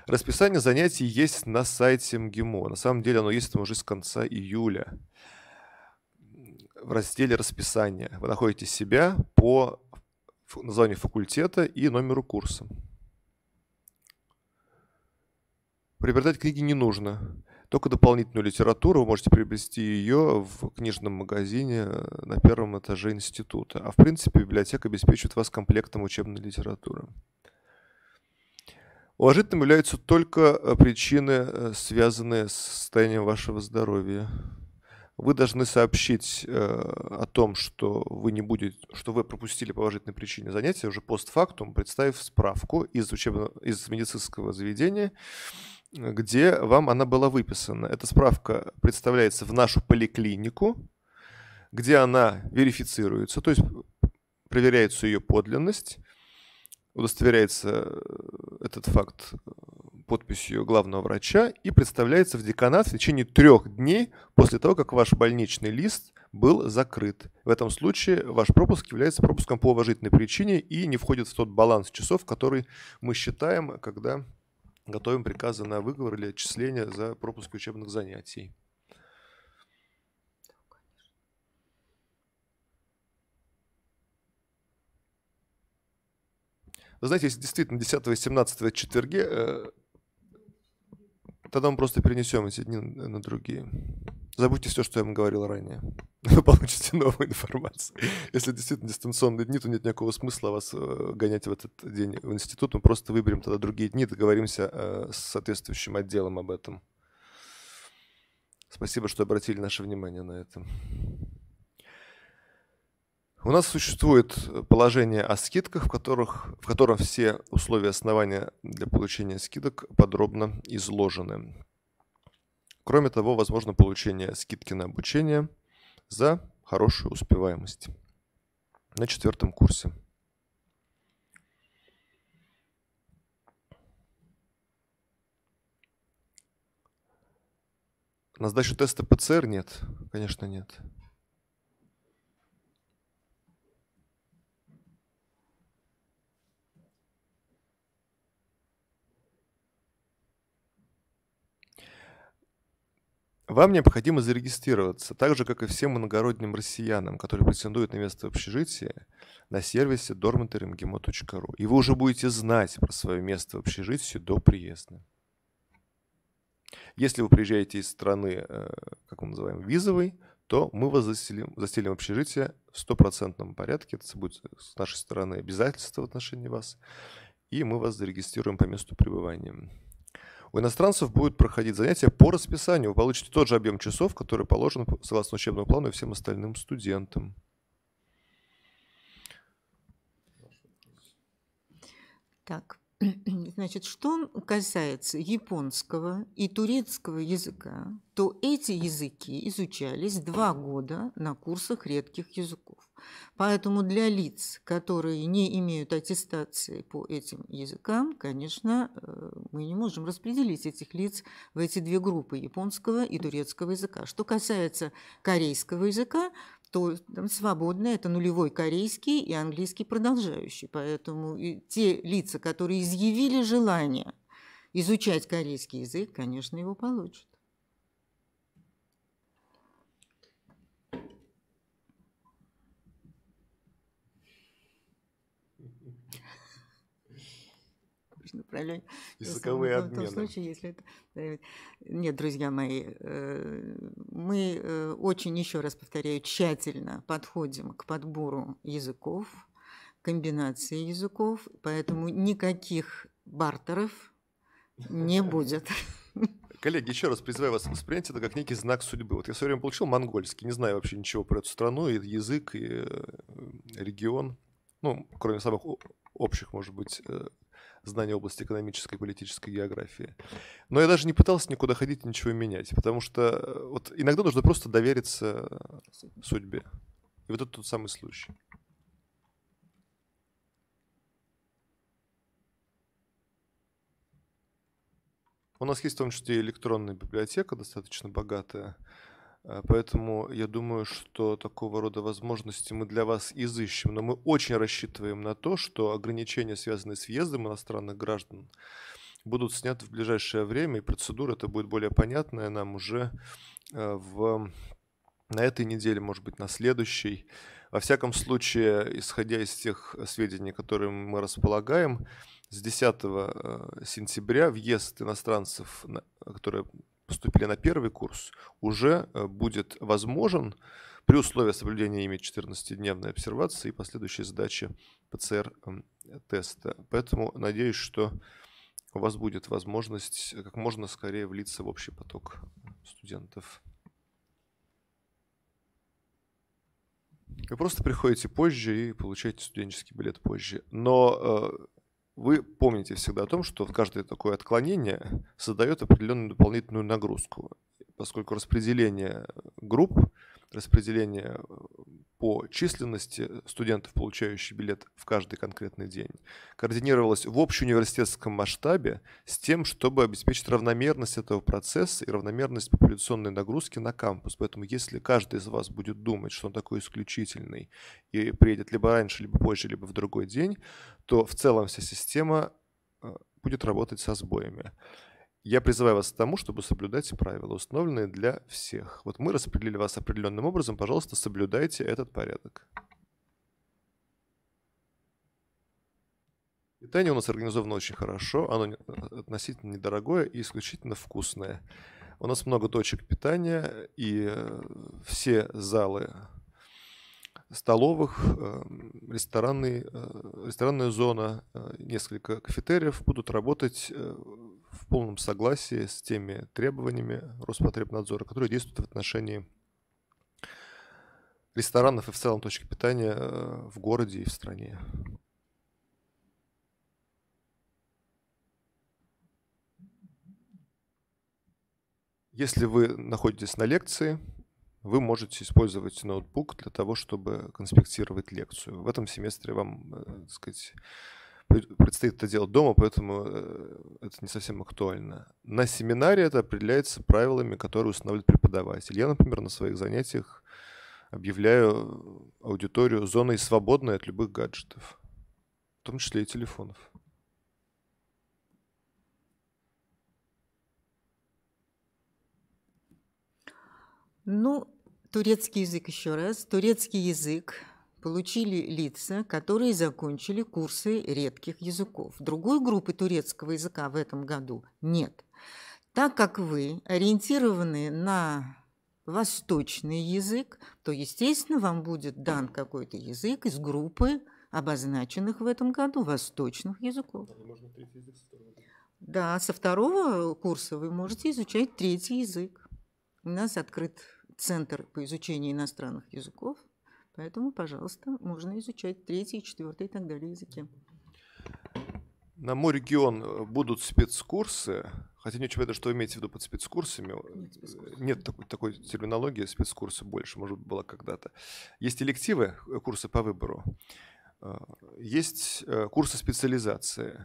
Расписание занятий есть на сайте МГИМО. На самом деле оно есть там уже с конца июля в разделе расписания вы находите себя по названию факультета и номеру курса. Приобретать книги не нужно. Только дополнительную литературу вы можете приобрести ее в книжном магазине э, на первом этаже института. А в принципе библиотека обеспечивает вас комплектом учебной литературы. Уважительным являются только э, причины, э, связанные с состоянием вашего здоровья вы должны сообщить э, о том, что вы не будете, что вы пропустили по положительной причине занятия уже постфактум, представив справку из учебного, из медицинского заведения, где вам она была выписана. Эта справка представляется в нашу поликлинику, где она верифицируется, то есть проверяется ее подлинность, удостоверяется э, этот факт подписью главного врача и представляется в деканат в течение трех дней после того, как ваш больничный лист был закрыт. В этом случае ваш пропуск является пропуском по уважительной причине и не входит в тот баланс часов, который мы считаем, когда готовим приказы на выговор или отчисление за пропуск учебных занятий. Вы знаете, если действительно 10 и 17 Тогда мы просто перенесем эти дни на другие. Забудьте все, что я вам говорил ранее. Вы получите новую информацию. Если действительно дистанционные дни, то нет никакого смысла вас э, гонять в этот день в институт. Мы просто выберем тогда другие дни, договоримся э, с соответствующим отделом об этом. Спасибо, что обратили наше внимание на это. У нас существует э, положение о скидках, в, которых, в котором все условия основания для получения скидок подробно изложены. Кроме того, возможно получение скидки на обучение за хорошую успеваемость на четвертом курсе. На сдачу теста ПЦР нет, конечно, нет. Вам необходимо зарегистрироваться, так же, как и всем многородным россиянам, которые претендуют на место в общежитии, на сервисе dormitory.mgmo.ru. И вы уже будете знать про свое место в общежитии до приезда. Если вы приезжаете из страны, э, как мы называем, визовой, то мы вас заселим, заселим в общежитие в стопроцентном порядке. Это будет с нашей стороны обязательство в отношении вас. И мы вас зарегистрируем по месту пребывания. У иностранцев будут проходить занятия по расписанию. Вы получите тот же объем часов, который положен согласно учебному плану и всем остальным студентам. Так, Значит, что касается японского и турецкого языка, то эти языки изучались два года на курсах редких языков. Поэтому для лиц, которые не имеют аттестации по этим языкам, конечно, э, мы не можем распределить этих лиц в эти две группы японского и турецкого языка. Что касается корейского языка, то там свободно это нулевой корейский и английский продолжающий. Поэтому и те лица, которые изъявили желание изучать корейский язык, конечно, его получат. научное управление. Языковые в обмены. Ну, в том случае, если это... Нет, друзья мои, э, мы э, очень, еще раз повторяю, тщательно подходим к подбору языков, комбинации языков, поэтому никаких бартеров не будет. Коллеги, еще раз призываю вас, воспринять это как некий знак судьбы. Вот я все время получил монгольский, не знаю вообще ничего про эту страну, и язык, и э, регион. Ну, кроме самых общих, может быть, знания области экономической, политической географии. Но я даже не пытался никуда ходить, ничего менять, потому что э, вот иногда нужно просто довериться судьбе. И вот это тот самый случай. У нас есть в том числе электронная библиотека, достаточно богатая. Э, поэтому я думаю, что такого рода возможности мы для вас изыщем. Но мы очень рассчитываем на то, что ограничения, связанные с въездом иностранных граждан, будут сняты в ближайшее время, и процедура это будет более понятная нам уже э, в, на этой неделе, может быть, на следующей. Во всяком случае, исходя из тех сведений, которые мы располагаем, с 10 э, сентября въезд иностранцев, которые поступили на первый курс, уже э, будет возможен при условии соблюдения ими 14-дневной обсервации и последующей задачи ПЦР-теста. Эм, Поэтому надеюсь, что у вас будет возможность э, как можно скорее влиться в общий поток студентов. Вы просто приходите позже и получаете студенческий билет позже. Но э, вы помните всегда о том, что каждое такое отклонение создает определенную дополнительную нагрузку, поскольку распределение групп, распределение э, по численности студентов, получающих билет в каждый конкретный день, координировалось в общеуниверситетском масштабе с тем, чтобы обеспечить равномерность этого процесса и равномерность популяционной нагрузки на кампус. Поэтому если каждый из вас будет думать, что он такой исключительный и приедет либо раньше, либо позже, либо в другой день, то в целом вся система э, будет работать со сбоями. Я призываю вас к тому, чтобы соблюдать правила, установленные для всех. Вот мы распределили вас определенным образом, пожалуйста, соблюдайте этот порядок. Питание у нас организовано очень хорошо, оно э, относительно недорогое и исключительно вкусное. У нас много точек питания, и э, все залы столовых, эм, рестораны, э, ресторанная зона, несколько кафетериев будут работать в полном согласии с теми требованиями Роспотребнадзора, которые действуют в отношении ресторанов и в целом точки питания э, в городе и в стране. Если вы находитесь на лекции, вы можете использовать ноутбук для того, чтобы конспектировать лекцию. В этом семестре вам, э, так сказать, предстоит это делать дома, поэтому э, это не совсем актуально. На семинаре это определяется правилами, которые устанавливает преподаватель. Я, например, на своих занятиях объявляю аудиторию зоной свободной от любых гаджетов, в том числе и телефонов. Ну, турецкий язык еще раз. Турецкий язык получили лица, которые закончили курсы редких языков. Другой группы турецкого языка в этом году нет. Так как вы ориентированы на восточный язык, то, естественно, вам будет дан какой-то язык из группы обозначенных в этом году восточных языков. Да, со второго курса вы можете изучать третий язык. У нас открыт центр по изучению иностранных языков Поэтому, пожалуйста, можно изучать третий, четвертый и так далее языки. На мой регион э, будут спецкурсы. Хотя не очень понятно, что вы имеете в виду под спецкурсами. Нет, спецкурсов. Э, нет такой, такой терминологии, спецкурсы больше, может, была когда-то. Есть элективы, э, курсы по выбору. Есть курсы специализации.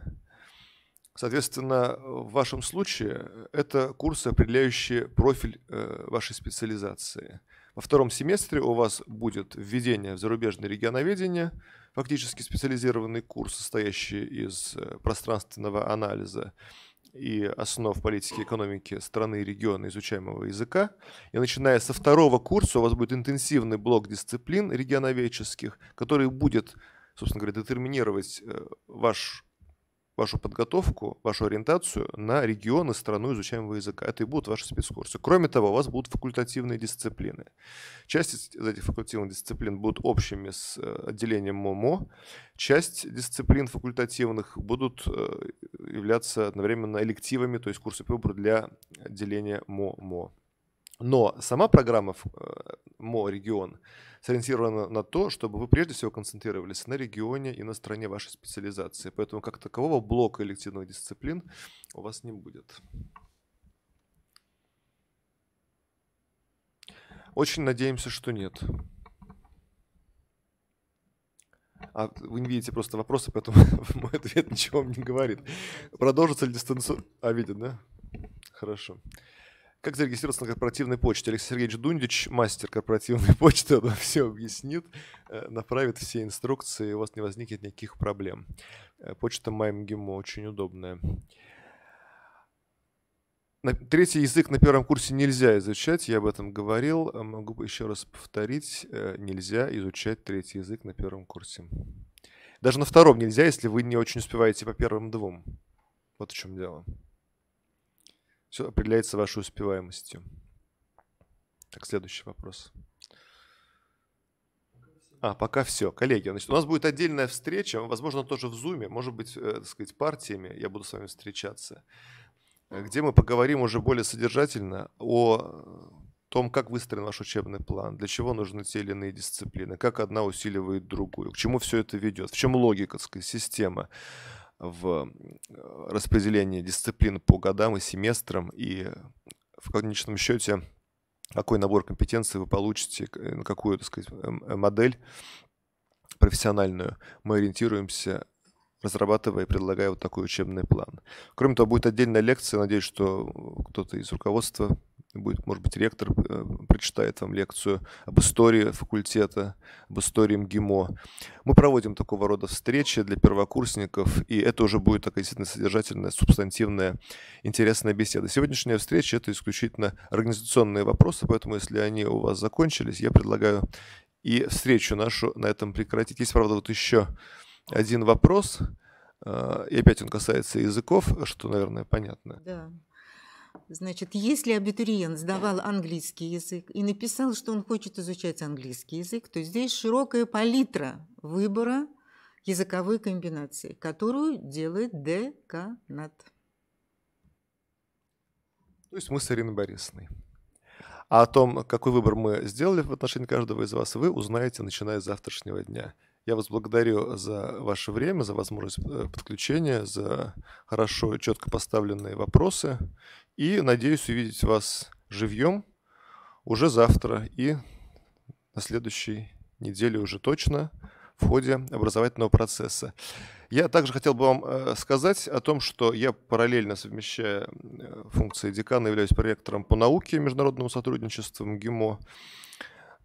Соответственно, в вашем случае это курсы, определяющие профиль вашей специализации – во втором семестре у вас будет введение в зарубежное регионоведение, фактически специализированный курс, состоящий из э, пространственного анализа и основ политики и экономики страны и региона изучаемого языка. И начиная со второго курса у вас будет интенсивный блок дисциплин регионоведческих, который будет, собственно говоря, детерминировать э, ваш вашу подготовку, вашу ориентацию на регионы, страну изучаемого языка. Это и будут ваши спецкурсы. Кроме того, у вас будут факультативные дисциплины. Часть из этих факультативных дисциплин будут общими с э, отделением МОМО. Часть дисциплин факультативных будут э, являться одновременно элективами, то есть курсы по для отделения МОМО. Но сама программа э, МО «Регион» сориентирована на то, чтобы вы прежде всего концентрировались на регионе и на стране вашей специализации. Поэтому как такового блока элективных дисциплин у вас не будет. Очень надеемся, что нет. А вы не видите просто вопросы, поэтому мой ответ ничего вам не говорит. Продолжится ли дистанционно? А, видит, да? Хорошо. Хорошо. Как зарегистрироваться на корпоративной почте? Алексей Сергеевич Дундич, мастер корпоративной почты, он все объяснит, э, направит все инструкции, у вас не возникнет никаких проблем. Э, почта MimeGimo очень удобная. Третий язык на первом курсе нельзя изучать, я об этом говорил. Э, могу еще раз повторить, нельзя изучать третий язык на первом курсе. Даже на втором нельзя, если вы не очень успеваете по первым двум. Вот в чем дело. Все определяется вашей успеваемостью. Так, следующий вопрос. А, пока все. Коллеги, значит, у нас будет отдельная встреча, возможно, тоже в Зуме, может быть, э, так сказать, партиями я буду с вами встречаться, э, где мы поговорим уже более содержательно о э, том, как выстроен ваш учебный план, для чего нужны те или иные дисциплины, как одна усиливает другую, к чему все это ведет, в чем логика, так сказать, система в э, распределении дисциплин по годам и семестрам, и в конечном счете, какой набор компетенций вы получите, э, на какую, так сказать, э, модель профессиональную мы ориентируемся разрабатывая и предлагая вот такой учебный план. Кроме того, будет отдельная лекция. Надеюсь, что кто-то из руководства будет, может быть, ректор э, прочитает вам лекцию об истории факультета, об истории МГИМО. Мы проводим такого рода встречи для первокурсников, и это уже будет такая действительно содержательная, субстантивная, интересная беседа. Сегодняшняя встреча – это исключительно организационные вопросы, поэтому если они у вас закончились, я предлагаю и встречу нашу на этом прекратить. Есть, правда, вот еще один вопрос, э, и опять он касается языков, что, наверное, понятно. Да. Значит, если абитуриент сдавал английский язык и написал, что он хочет изучать английский язык, то здесь широкая палитра выбора языковой комбинации, которую делает деканат. То есть мы с Ириной Борисовной. А о том, какой выбор мы сделали в отношении каждого из вас, вы узнаете, начиная с завтрашнего дня. Я вас благодарю за ваше время, за возможность э, подключения, за хорошо, четко поставленные вопросы. И надеюсь увидеть вас живьем уже завтра и на следующей неделе уже точно в ходе образовательного процесса. Я также хотел бы вам э, сказать о том, что я параллельно совмещая э, функции декана являюсь проректором по науке международному сотрудничеству МГИМО.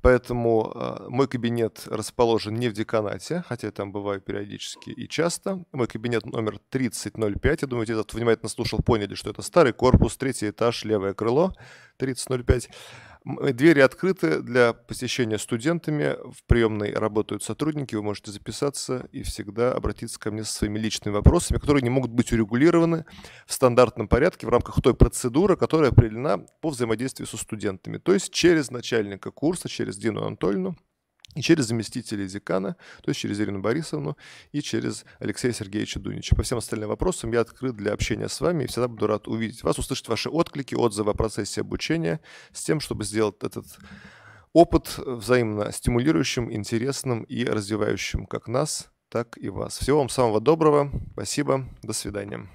Поэтому э, мой кабинет расположен не в деканате, хотя я там бываю периодически и часто. Мой кабинет номер 3005. Я думаю, те, кто внимательно слушал, поняли, что это старый корпус, третий этаж, левое крыло, 3005. Э, двери открыты для посещения студентами. В приемной работают сотрудники. Вы можете записаться и всегда обратиться ко мне со своими личными вопросами, которые не могут быть урегулированы в стандартном порядке в рамках той процедуры, которая определена по взаимодействию со студентами. То есть через начальника курса, через Дину Анатольевну, и через заместителей декана, то есть через Ирину Борисовну и через Алексея Сергеевича Дунича. По всем остальным вопросам я открыт для общения с вами и всегда буду рад увидеть вас, услышать ваши отклики, отзывы о процессе обучения с тем, чтобы сделать этот опыт взаимно стимулирующим, интересным и развивающим как нас, так и вас. Всего вам самого доброго. Спасибо. До свидания.